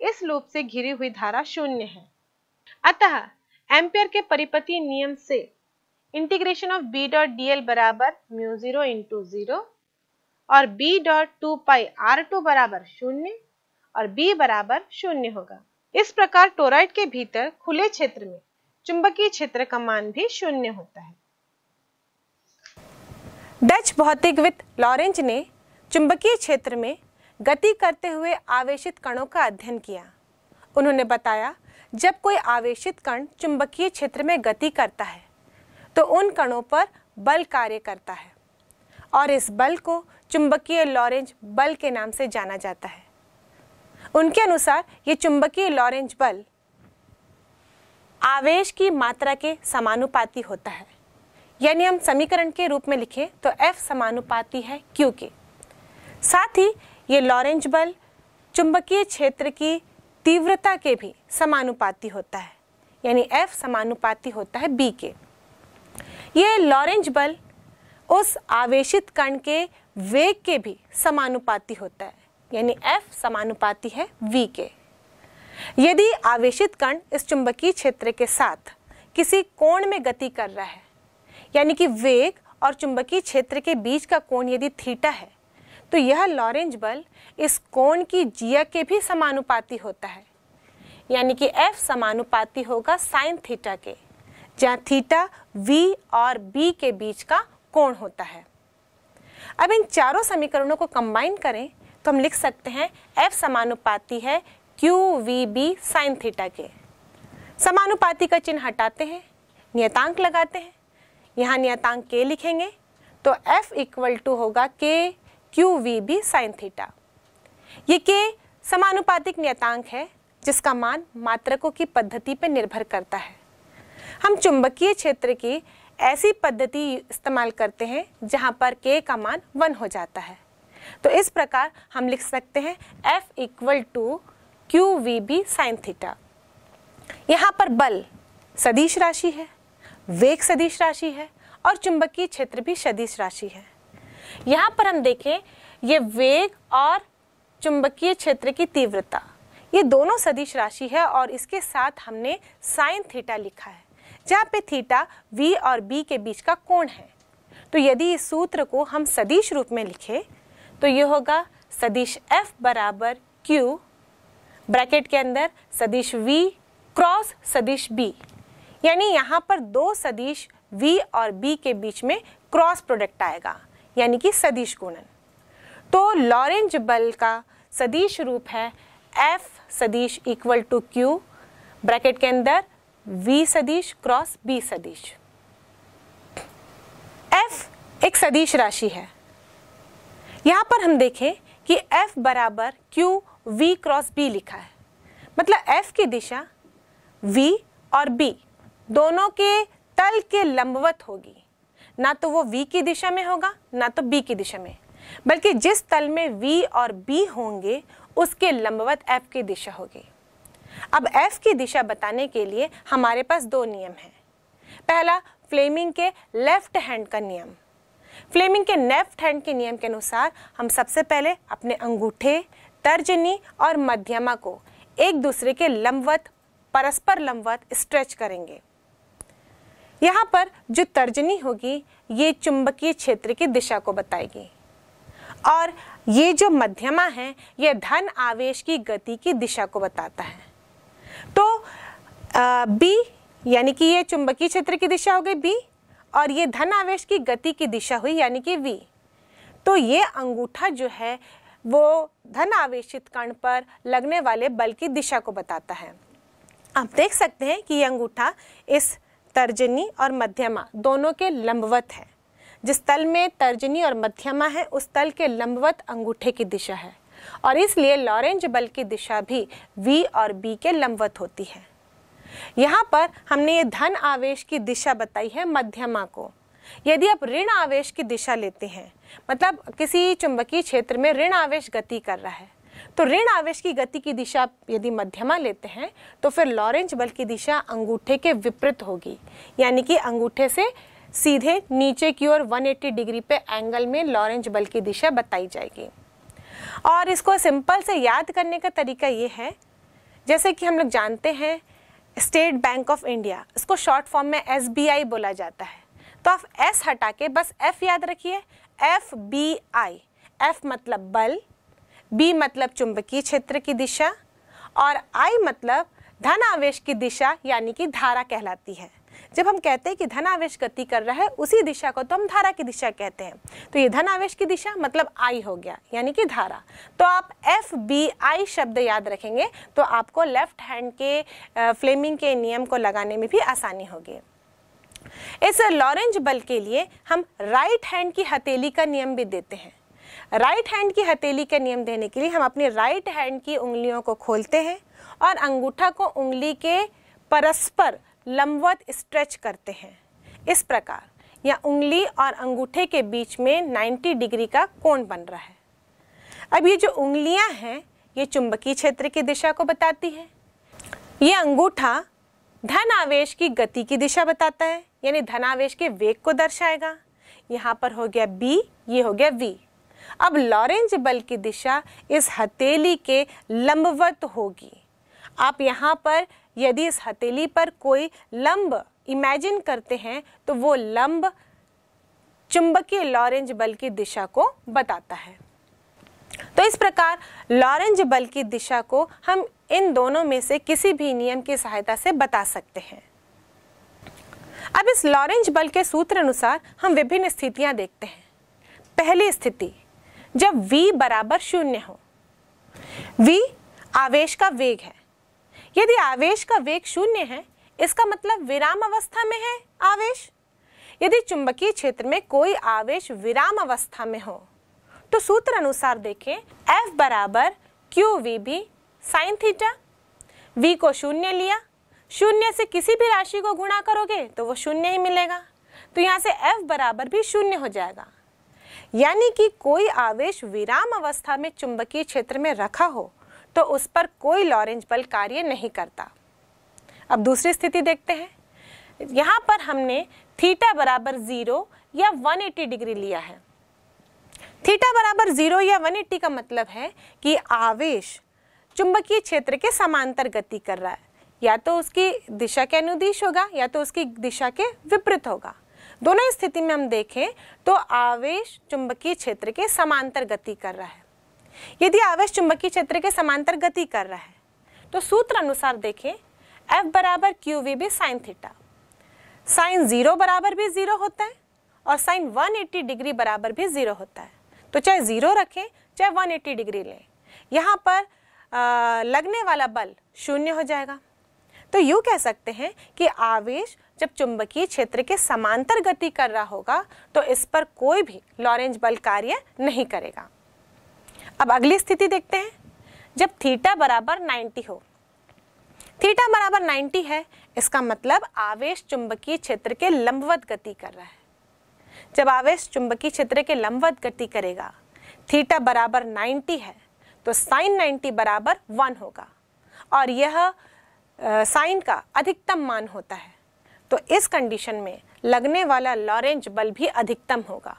इस लूप से घिरी हुई धारा शून्य है अतः एम्पियर के परिपति नियम से integration of B dot D L बराबर म्यू जीरो इंटू जीरो और B dot two pi R two बराबर शून्य और बी बराबर शून्य होगा इस प्रकार टोराइड के भीतर खुले क्षेत्र में चुंबकीय क्षेत्र का मान भी शून्य होता है डच भौतिकविद लॉरेंज ने चुंबकीय क्षेत्र में गति करते हुए आवेशित कणों का अध्ययन किया उन्होंने बताया जब कोई आवेशित कण चुंबकीय क्षेत्र में गति करता है तो उन कणों पर बल कार्य करता है और इस बल को चुंबकीय लॉरेंज बल के नाम से जाना जाता है उनके अनुसार ये चुंबकीय लॉरेंज बल आवेश की मात्रा के समानुपाती होता है यानी हम समीकरण के रूप में लिखें तो F समानुपाती है क्यू के साथ ही ये लॉरेंज बल चुंबकीय क्षेत्र की तीव्रता के भी समानुपाती होता है यानी F समानुपाती होता है B के ये लॉरेंज बल उस आवेशित कण के वेग के भी समानुपाती होता है यानी F समानुपाती है V के यदि आवेशित कण इस चुंबकीय क्षेत्र के साथ किसी कोण में गति कर रहा है यानी कि वेग और चुंबकीय क्षेत्र के बीच का कोण यदि थीटा है तो यह लॉरेंज बल इस कोण की जिया के भी समानुपाती होता है यानी कि F समानुपाती होगा साइन थीटा के जहाँ थीटा V और B के बीच का कोण होता है अब इन चारों समीकरणों को कंबाइन करें तो हम लिख सकते हैं एफ समानुपाती है Q V B sine theta के समानुपाती का चिन्ह हटाते हैं नियतांक लगाते हैं यहाँ नियतांक के लिखेंगे तो एफ इक्वल टू होगा K Q V B sine theta ये के समानुपातिक नियतांक है जिसका मान मात्रकों की पद्धति पर निर्भर करता है हम चुंबकीय क्षेत्र की ऐसी पद्धति इस्तेमाल करते हैं जहाँ पर के का मान वन हो जाता है तो इस प्रकार हम लिख सकते हैं F equal to Q V B sine theta यहाँ पर बल सदिश राशि है वेग सदिश राशि है और चुंबकीय क्षेत्र भी सदिश राशि है यहाँ पर हम देखें ये वेग और चुंबकीय क्षेत्र की तीव्रता ये दोनों सदिश राशि है और इसके साथ हमने साइन थीटा लिखा है जहाँ पे थीटा वी और बी के बीच का कोण है तो यदि इस सूत्र को हम सदिश रूप में लिखें तो ये होगा सदिश एफ बराबर क्यू ब्रैकेट के अंदर सदिश v क्रॉस सदिश b यानी यहाँ पर दो सदिश v और b के बीच में क्रॉस प्रोडक्ट आएगा यानी कि सदिश गुणन तो लॉरेंज बल का सदिश रूप है f सदिश इक्वल टू q ब्रैकेट के अंदर v सदिश क्रॉस b सदिश f एक सदिश राशि है यहाँ पर हम देखें कि F बराबर Q V क्रॉस B लिखा है मतलब F की दिशा V और B दोनों के तल के लंबवत होगी ना तो वो V की दिशा में होगा ना तो B की दिशा में बल्कि जिस तल में V और B होंगे उसके लंबवत F की दिशा होगी अब F की दिशा बताने के लिए हमारे पास दो नियम हैं पहला फ्लेमिंग के लेफ्ट हैंड का नियम फ्लेमिंग के लेफ्ट हैंड के नियम के अनुसार हम सबसे पहले अपने अंगूठे तर्जनी और मध्यमा को एक दूसरे के लंबवत परस्पर लंबवत स्ट्रेच करेंगे यहाँ पर जो तर्जनी होगी ये चुंबकीय क्षेत्र की दिशा को बताएगी और ये जो मध्यमा है ये धन आवेश की गति की दिशा को बताता है तो आ, बी यानी कि ये चुंबकीय क्षेत्र की दिशा हो गई बी और ये धन आवेश की गति की दिशा हुई यानी कि वी तो ये अंगूठा जो है वो धन आवेशित कण पर लगने वाले बल की दिशा को बताता है आप देख सकते हैं कि ये अंगूठा इस तर्जनी और मध्यमा दोनों के लंबवत है जिस तल में तर्जनी और मध्यमा है उस तल के लंबवत अंगूठे की दिशा है और इसलिए लॉरेंज बल की दिशा भी वी और बी के लंबवत होती है यहाँ पर हमने ये धन आवेश की दिशा बताई है मध्यमा को यदि आप ऋण आवेश की दिशा लेते हैं मतलब किसी चुंबकीय क्षेत्र में ऋण आवेश गति कर रहा है तो ऋण आवेश की गति की दिशा यदि मध्यमा लेते हैं तो फिर लॉरेंज बल की दिशा अंगूठे के विपरीत होगी यानी कि अंगूठे से सीधे नीचे की ओर 180 डिग्री पे एंगल में लॉरेंज बल की दिशा बताई जाएगी और इसको सिंपल से याद करने का तरीका ये है जैसे कि हम लोग जानते हैं स्टेट बैंक ऑफ इंडिया इसको शॉर्ट फॉर्म में एस बोला जाता है तो आप एस हटा के बस एफ याद रखिए एफ बी आई एफ मतलब बल बी मतलब चुंबकीय क्षेत्र की दिशा और आई मतलब धन आवेश की दिशा यानी कि धारा कहलाती है जब हम कहते हैं कि धन आवेश गति कर रहा है उसी दिशा को तो हम धारा की दिशा कहते हैं तो ये धन आवेश की दिशा मतलब आई हो गया यानी कि धारा तो आप एफ बी आई शब्द याद रखेंगे तो आपको लेफ्ट हैंड के फ्लेमिंग के नियम को लगाने में भी आसानी होगी इस लॉरेंज बल के लिए हम राइट हैंड की हथेली का नियम भी देते हैं राइट हैंड की हथेली का नियम देने के लिए हम अपनी राइट हैंड की उंगलियों को खोलते हैं और अंगूठा को उंगली के परस्पर लंबवत स्ट्रेच करते हैं इस प्रकार या उंगली और अंगूठे के बीच में 90 डिग्री का कोण बन रहा है अब ये जो उंगलियां हैं ये चुंबकीय क्षेत्र की दिशा को बताती है ये अंगूठा धन आवेश की गति की दिशा बताता है यानी धन आवेश के वेग को दर्शाएगा यहाँ पर हो गया बी ये हो गया वी अब लॉरेंज बल की दिशा इस हथेली के लंबवत होगी आप यहाँ पर यदि इस हथेली पर कोई लंब इमेजिन करते हैं तो वो लंब चुंबकीय लॉरेंज बल की दिशा को बताता है तो इस प्रकार लॉरेंज बल की दिशा को हम इन दोनों में से किसी भी नियम की सहायता से बता सकते हैं अब इस लॉरेंज बल के सूत्र अनुसार हम विभिन्न स्थितियां देखते हैं पहली स्थिति जब v बराबर शून्य हो v आवेश का वेग है यदि आवेश का वेग शून्य है इसका मतलब विराम अवस्था में है आवेश यदि चुंबकीय क्षेत्र में कोई आवेश विराम अवस्था में हो तो सूत्र अनुसार देखें F बराबर Q V B sine theta V को शून्य लिया शून्य से किसी भी राशि को गुणा करोगे तो वो शून्य ही मिलेगा तो यहाँ से F बराबर भी शून्य हो जाएगा यानी कि कोई आवेश विराम अवस्था में चुंबकीय क्षेत्र में रखा हो तो उस पर कोई लॉरेंज बल कार्य नहीं करता अब दूसरी स्थिति देखते हैं यहाँ पर हमने थीटा बराबर ज़ीरो या 180 डिग्री लिया है थीटा बराबर ज़ीरो या 180 का मतलब है कि आवेश चुंबकीय क्षेत्र के समांतर गति कर रहा है या तो उसकी दिशा के अनुदिश होगा या तो उसकी दिशा के विपरीत होगा दोनों स्थिति में हम देखें तो आवेश चुंबकीय क्षेत्र के समांतर गति कर रहा है यदि आवेश चुंबकीय क्षेत्र के समांतर गति कर रहा है तो सूत्र अनुसार देखें एफ बराबर Q V B sine theta sine zero बराबर भी जीरो होता है और साइन 180 डिग्री बराबर भी जीरो होता है तो चाहे जीरो रखें चाहे 180 डिग्री लें यहाँ पर आ, लगने वाला बल शून्य हो जाएगा तो यू कह सकते हैं कि आवेश जब चुंबकीय क्षेत्र के समांतर गति कर रहा होगा तो इस पर कोई भी लॉरेंज बल कार्य नहीं करेगा अब अगली स्थिति देखते हैं जब थीटा बराबर 90 हो थीटा बराबर 90 है इसका मतलब आवेश चुंबकीय क्षेत्र के लंबवत गति कर रहा है जब आवेश चुंबकीय क्षेत्र के लंबवत गति करेगा थीटा बराबर 90 है तो साइन 90 बराबर वन होगा और यह साइन का अधिकतम मान होता है तो इस कंडीशन में लगने वाला लॉरेंज बल भी अधिकतम होगा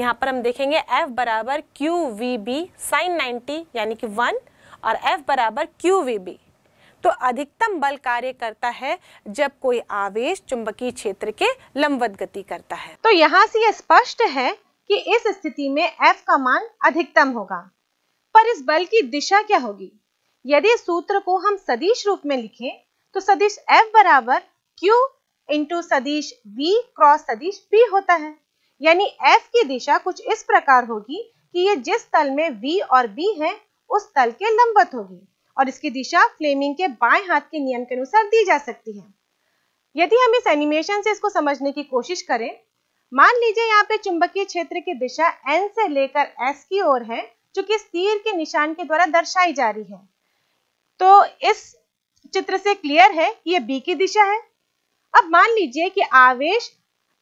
यहाँ पर हम देखेंगे एफ बराबर Q V B sine ninety यानी कि वन और एफ बराबर क्यू वी बी तो अधिकतम बल कार्य करता है जब कोई आवेश चुंबकीय क्षेत्र के लंबवत गति करता है तो यहाँ से यह स्पष्ट है कि इस स्थिति में F का मान अधिकतम होगा पर इस बल की दिशा क्या होगी यदि सूत्र को हम सदिश रूप में लिखें तो सदिश F बराबर Q इंटू सदिश V क्रॉस सदिश B होता है यानी एफ की दिशा कुछ इस प्रकार होगी कि ये जिस तल में वी और बी है उस तल के लंबवत होगी और इसकी दिशा फ्लेमिंग के बाएं हाथ के नियम के अनुसार दी जा सकती है यदि हम इस एनिमेशन से इसको समझने की कोशिश करें मान लीजिए यहाँ पे चुंबकीय क्षेत्र की दिशा एन से लेकर एस की ओर है जो कि तीर के निशान के द्वारा दर्शाई जा रही है तो इस चित्र से क्लियर है कि ये बी की दिशा है अब मान लीजिए कि आवेश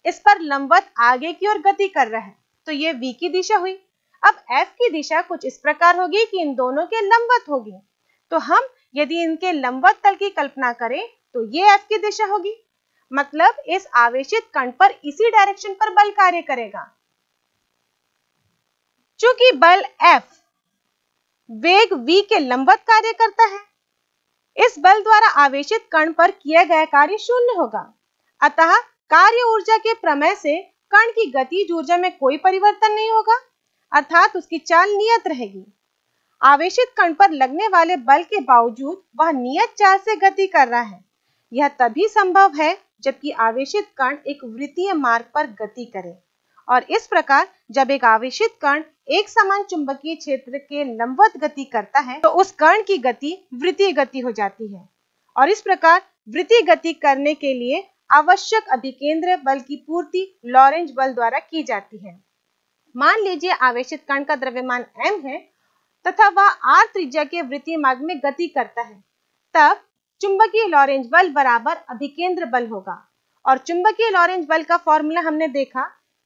इस पर लंबवत आगे की ओर गति कर रहा है तो ये v की दिशा हुई अब f की दिशा कुछ इस प्रकार होगी कि इन दोनों के लंबवत होगी तो हम यदि इनके लंबवत तल की कल्पना करें तो ये f की दिशा होगी मतलब इस आवेशित कण पर इसी डायरेक्शन पर बल कार्य करेगा चूंकि बल F वेग v के लंबवत कार्य करता है इस बल द्वारा आवेशित कण पर किया गया कार्य शून्य होगा अतः कार्य ऊर्जा के प्रमेय से कण की गतिज ऊर्जा में कोई परिवर्तन नहीं होगा अर्थात उसकी चाल नियत रहेगी आवेशित कण पर लगने वाले बल के बावजूद वह नियत चाल से गति कर रहा है यह तभी संभव है जबकि आवेशित कण एक वृत्तीय मार्ग पर गति करे और इस प्रकार जब एक आवेशित कण एक समान चुंबकीय क्षेत्र के लंबवत गति करता है तो उस कण की गति वृत्तीय गति हो जाती है और इस प्रकार वृत्तीय गति करने के लिए आवश्यक अभिकेंद्र बल की पूर्ति लॉरेंज बल द्वारा की जाती है मान लीजिए आवेशित कण का द्रव्यमान m है तथा वह r त्रिज्या के वृत्तीय मार्ग में गति करता है तब चुंबकीय लॉरेंज बल बराबर अभिकेंद्र बल होगा और चुंबकीय लॉरेंज बल का फॉर्मूला हमने देखा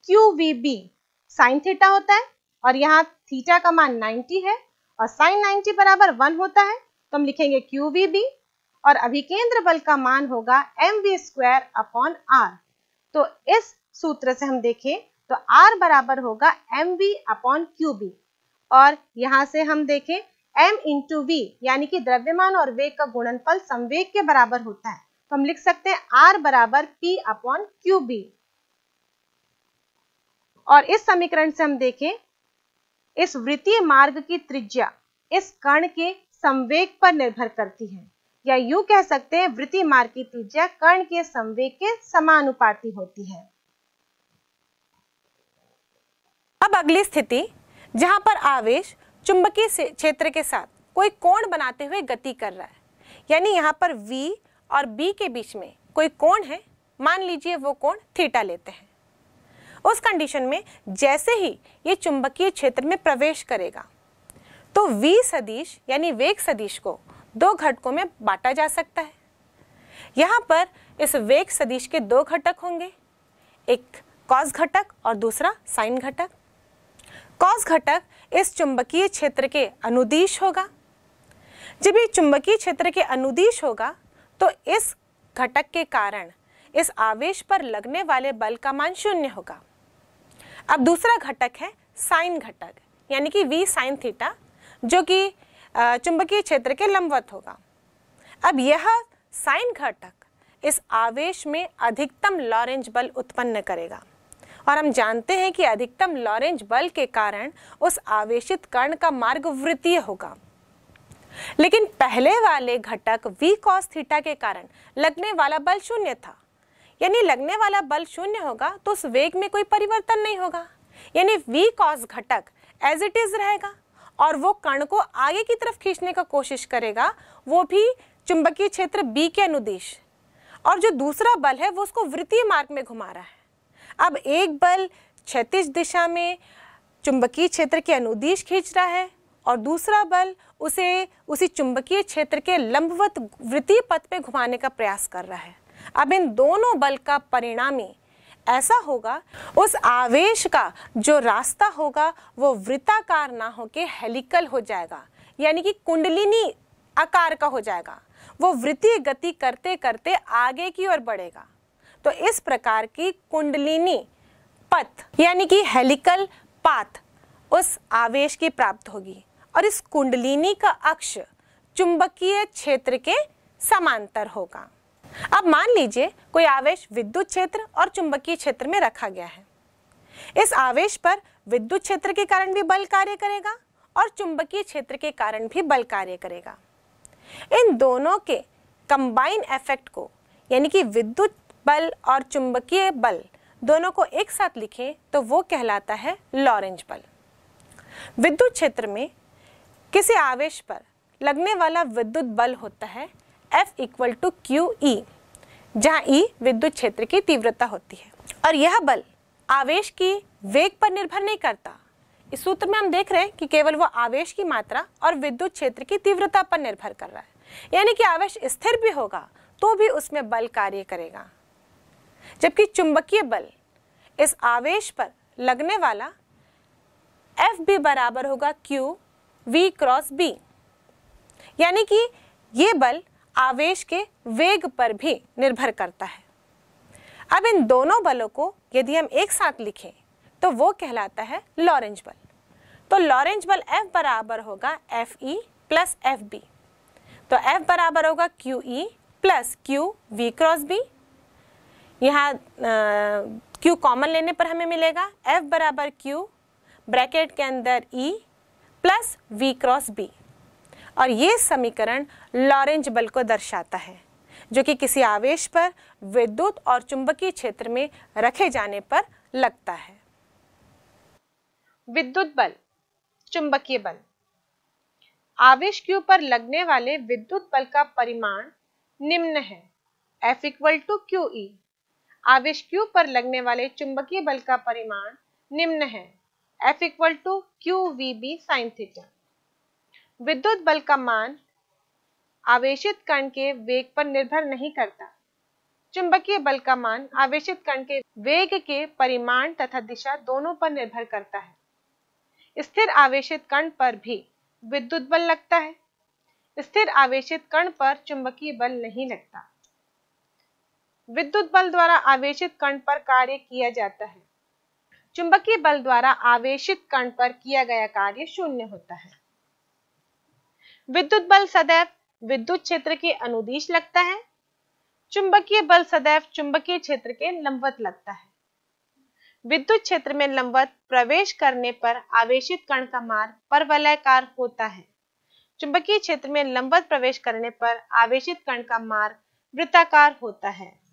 Q V B sine theta होता है और यहाँ थीटा का मान 90 है और साइन 90 बराबर 1 होता है तो हम लिखेंगे क्यू वी बी और अभिकेंद्र बल का मान होगा M V square upon R तो इस सूत्र से हम देखें तो आर बराबर होगा M V upon Q B और यहाँ से हम देखें एम इंटू वी यानी कि द्रव्यमान और वेग का गुणनफल संवेग के बराबर होता है तो हम लिख सकते हैं आर बराबर पी अपॉन क्यू बी और इस समीकरण से हम देखें इस वृत्तीय मार्ग की त्रिज्या इस कण के संवेग पर निर्भर करती है या यू कह सकते हैं वृत्ति मार्ग की त्रिज्या कर्ण के संवेग के समानुपाती होती है अब अगली स्थिति जहां पर आवेश चुंबकीय क्षेत्र के साथ कोई कोण बनाते हुए गति कर रहा है यानी यहाँ पर V और B के बीच में कोई कोण है मान लीजिए वो कोण थीटा लेते हैं उस कंडीशन में जैसे ही ये चुंबकीय क्षेत्र में प्रवेश करेगा तो V सदिश यानी वेग सदिश को दो घटकों में बांटा जा सकता है यहाँ पर इस वेग सदिश के दो घटक होंगे एक कॉस घटक और दूसरा साइन घटक कॉस घटक इस चुंबकीय क्षेत्र के अनुदिश होगा जब ये चुंबकीय क्षेत्र के अनुदिश होगा तो इस घटक के कारण इस आवेश पर लगने वाले बल का मान शून्य होगा अब दूसरा घटक है साइन घटक यानी कि v साइन थीटा जो कि चुंबकीय क्षेत्र के लंबवत होगा अब यह साइन घटक इस आवेश में अधिकतम लॉरेंज बल उत्पन्न करेगा और हम जानते हैं कि अधिकतम लॉरेंज बल के कारण उस आवेशित कर्ण का मार्ग वृत्तीय होगा लेकिन पहले वाले घटक v cos थीटा के कारण लगने वाला बल शून्य था यानी लगने वाला बल शून्य होगा तो उस वेग में कोई परिवर्तन नहीं होगा यानी v cos घटक एज इट इज रहेगा और वो कण को आगे की तरफ खींचने का कोशिश करेगा वो भी चुंबकीय क्षेत्र बी के अनुदेश और जो दूसरा बल है वो उसको वृत्तीय मार्ग में घुमा रहा है अब एक बल क्षतिज दिशा में चुंबकीय क्षेत्र के अनुदेश खींच रहा है और दूसरा बल उसे उसी चुंबकीय क्षेत्र के लंबवत वृत्तीय पथ पे घुमाने का प्रयास कर रहा है अब इन दोनों बल का परिणामी ऐसा होगा उस आवेश का जो रास्ता होगा वो वृत्ताकार ना होके हेलिकल हो जाएगा यानी कि कुंडलिनी आकार का हो जाएगा वो वृत्तीय गति करते करते आगे की ओर बढ़ेगा तो इस प्रकार की कुंडलिनी पथ यानी कि हेलिकल पाथ उस आवेश की प्राप्त होगी और इस कुंडलिनी का अक्ष चुंबकीय क्षेत्र के समांतर होगा अब मान लीजिए कोई आवेश विद्युत क्षेत्र और चुंबकीय क्षेत्र में रखा गया है इस आवेश पर विद्युत क्षेत्र के कारण भी बल कार्य करेगा और चुंबकीय क्षेत्र के कारण भी बल कार्य करेगा इन दोनों के कंबाइन इफेक्ट को यानी कि विद्युत बल और चुंबकीय बल दोनों को एक साथ लिखें तो वो कहलाता है लॉरेंज बल विद्युत क्षेत्र में किसी आवेश पर लगने वाला विद्युत बल होता है F equal to Q E जहाँ ई विद्युत क्षेत्र की तीव्रता होती है और यह बल आवेश की वेग पर निर्भर नहीं करता इस सूत्र में हम देख रहे हैं कि केवल वह आवेश की मात्रा और विद्युत क्षेत्र की तीव्रता पर निर्भर कर रहा है यानी कि आवेश स्थिर भी होगा तो भी उसमें बल कार्य करेगा जबकि चुंबकीय बल इस आवेश पर लगने वाला एफ भी बराबर होगा क्यू वी क्रॉस बी यानी कि यह बल आवेश के वेग पर भी निर्भर करता है अब इन दोनों बलों को यदि हम एक साथ लिखें तो वो कहलाता है लॉरेंज बल तो लॉरेंज बल F बराबर होगा F E plus F B तो F बराबर होगा Q E plus Q V cross B यहाँ Q कॉमन लेने पर हमें मिलेगा F बराबर क्यू ब्रैकेट के अंदर E plus V cross B और ये समीकरण लॉरेंज बल को दर्शाता है जो कि किसी आवेश पर विद्युत और चुंबकीय क्षेत्र में रखे जाने पर लगता है विद्युत बल चुंबकीय बल आवेश के ऊपर लगने वाले विद्युत बल का परिमाण निम्न है F equal to Q E आवेश क्यू पर लगने वाले चुंबकीय बल का परिमाण निम्न है F equal to Q V B sine theta विद्युत बल का मान आवेशित कण के वेग पर निर्भर नहीं करता चुंबकीय बल का मान आवेशित कण के वेग के परिमाण तथा दिशा दोनों पर निर्भर करता है स्थिर आवेशित कण पर भी विद्युत बल लगता है स्थिर आवेशित कण पर चुंबकीय बल नहीं लगता विद्युत बल द्वारा आवेशित कण पर कार्य किया जाता है चुंबकीय बल द्वारा आवेशित कण पर किया गया कार्य शून्य होता है विद्युत बल सदैव विद्युत क्षेत्र के अनुदिश लगता है चुंबकीय बल सदैव चुंबकीय क्षेत्र के लंबवत लगता है विद्युत क्षेत्र में लंबवत प्रवेश करने पर आवेशित कण का मार्ग परवलयकार होता है चुंबकीय क्षेत्र में लंबवत प्रवेश करने पर आवेशित कण का मार्ग वृत्ताकार होता है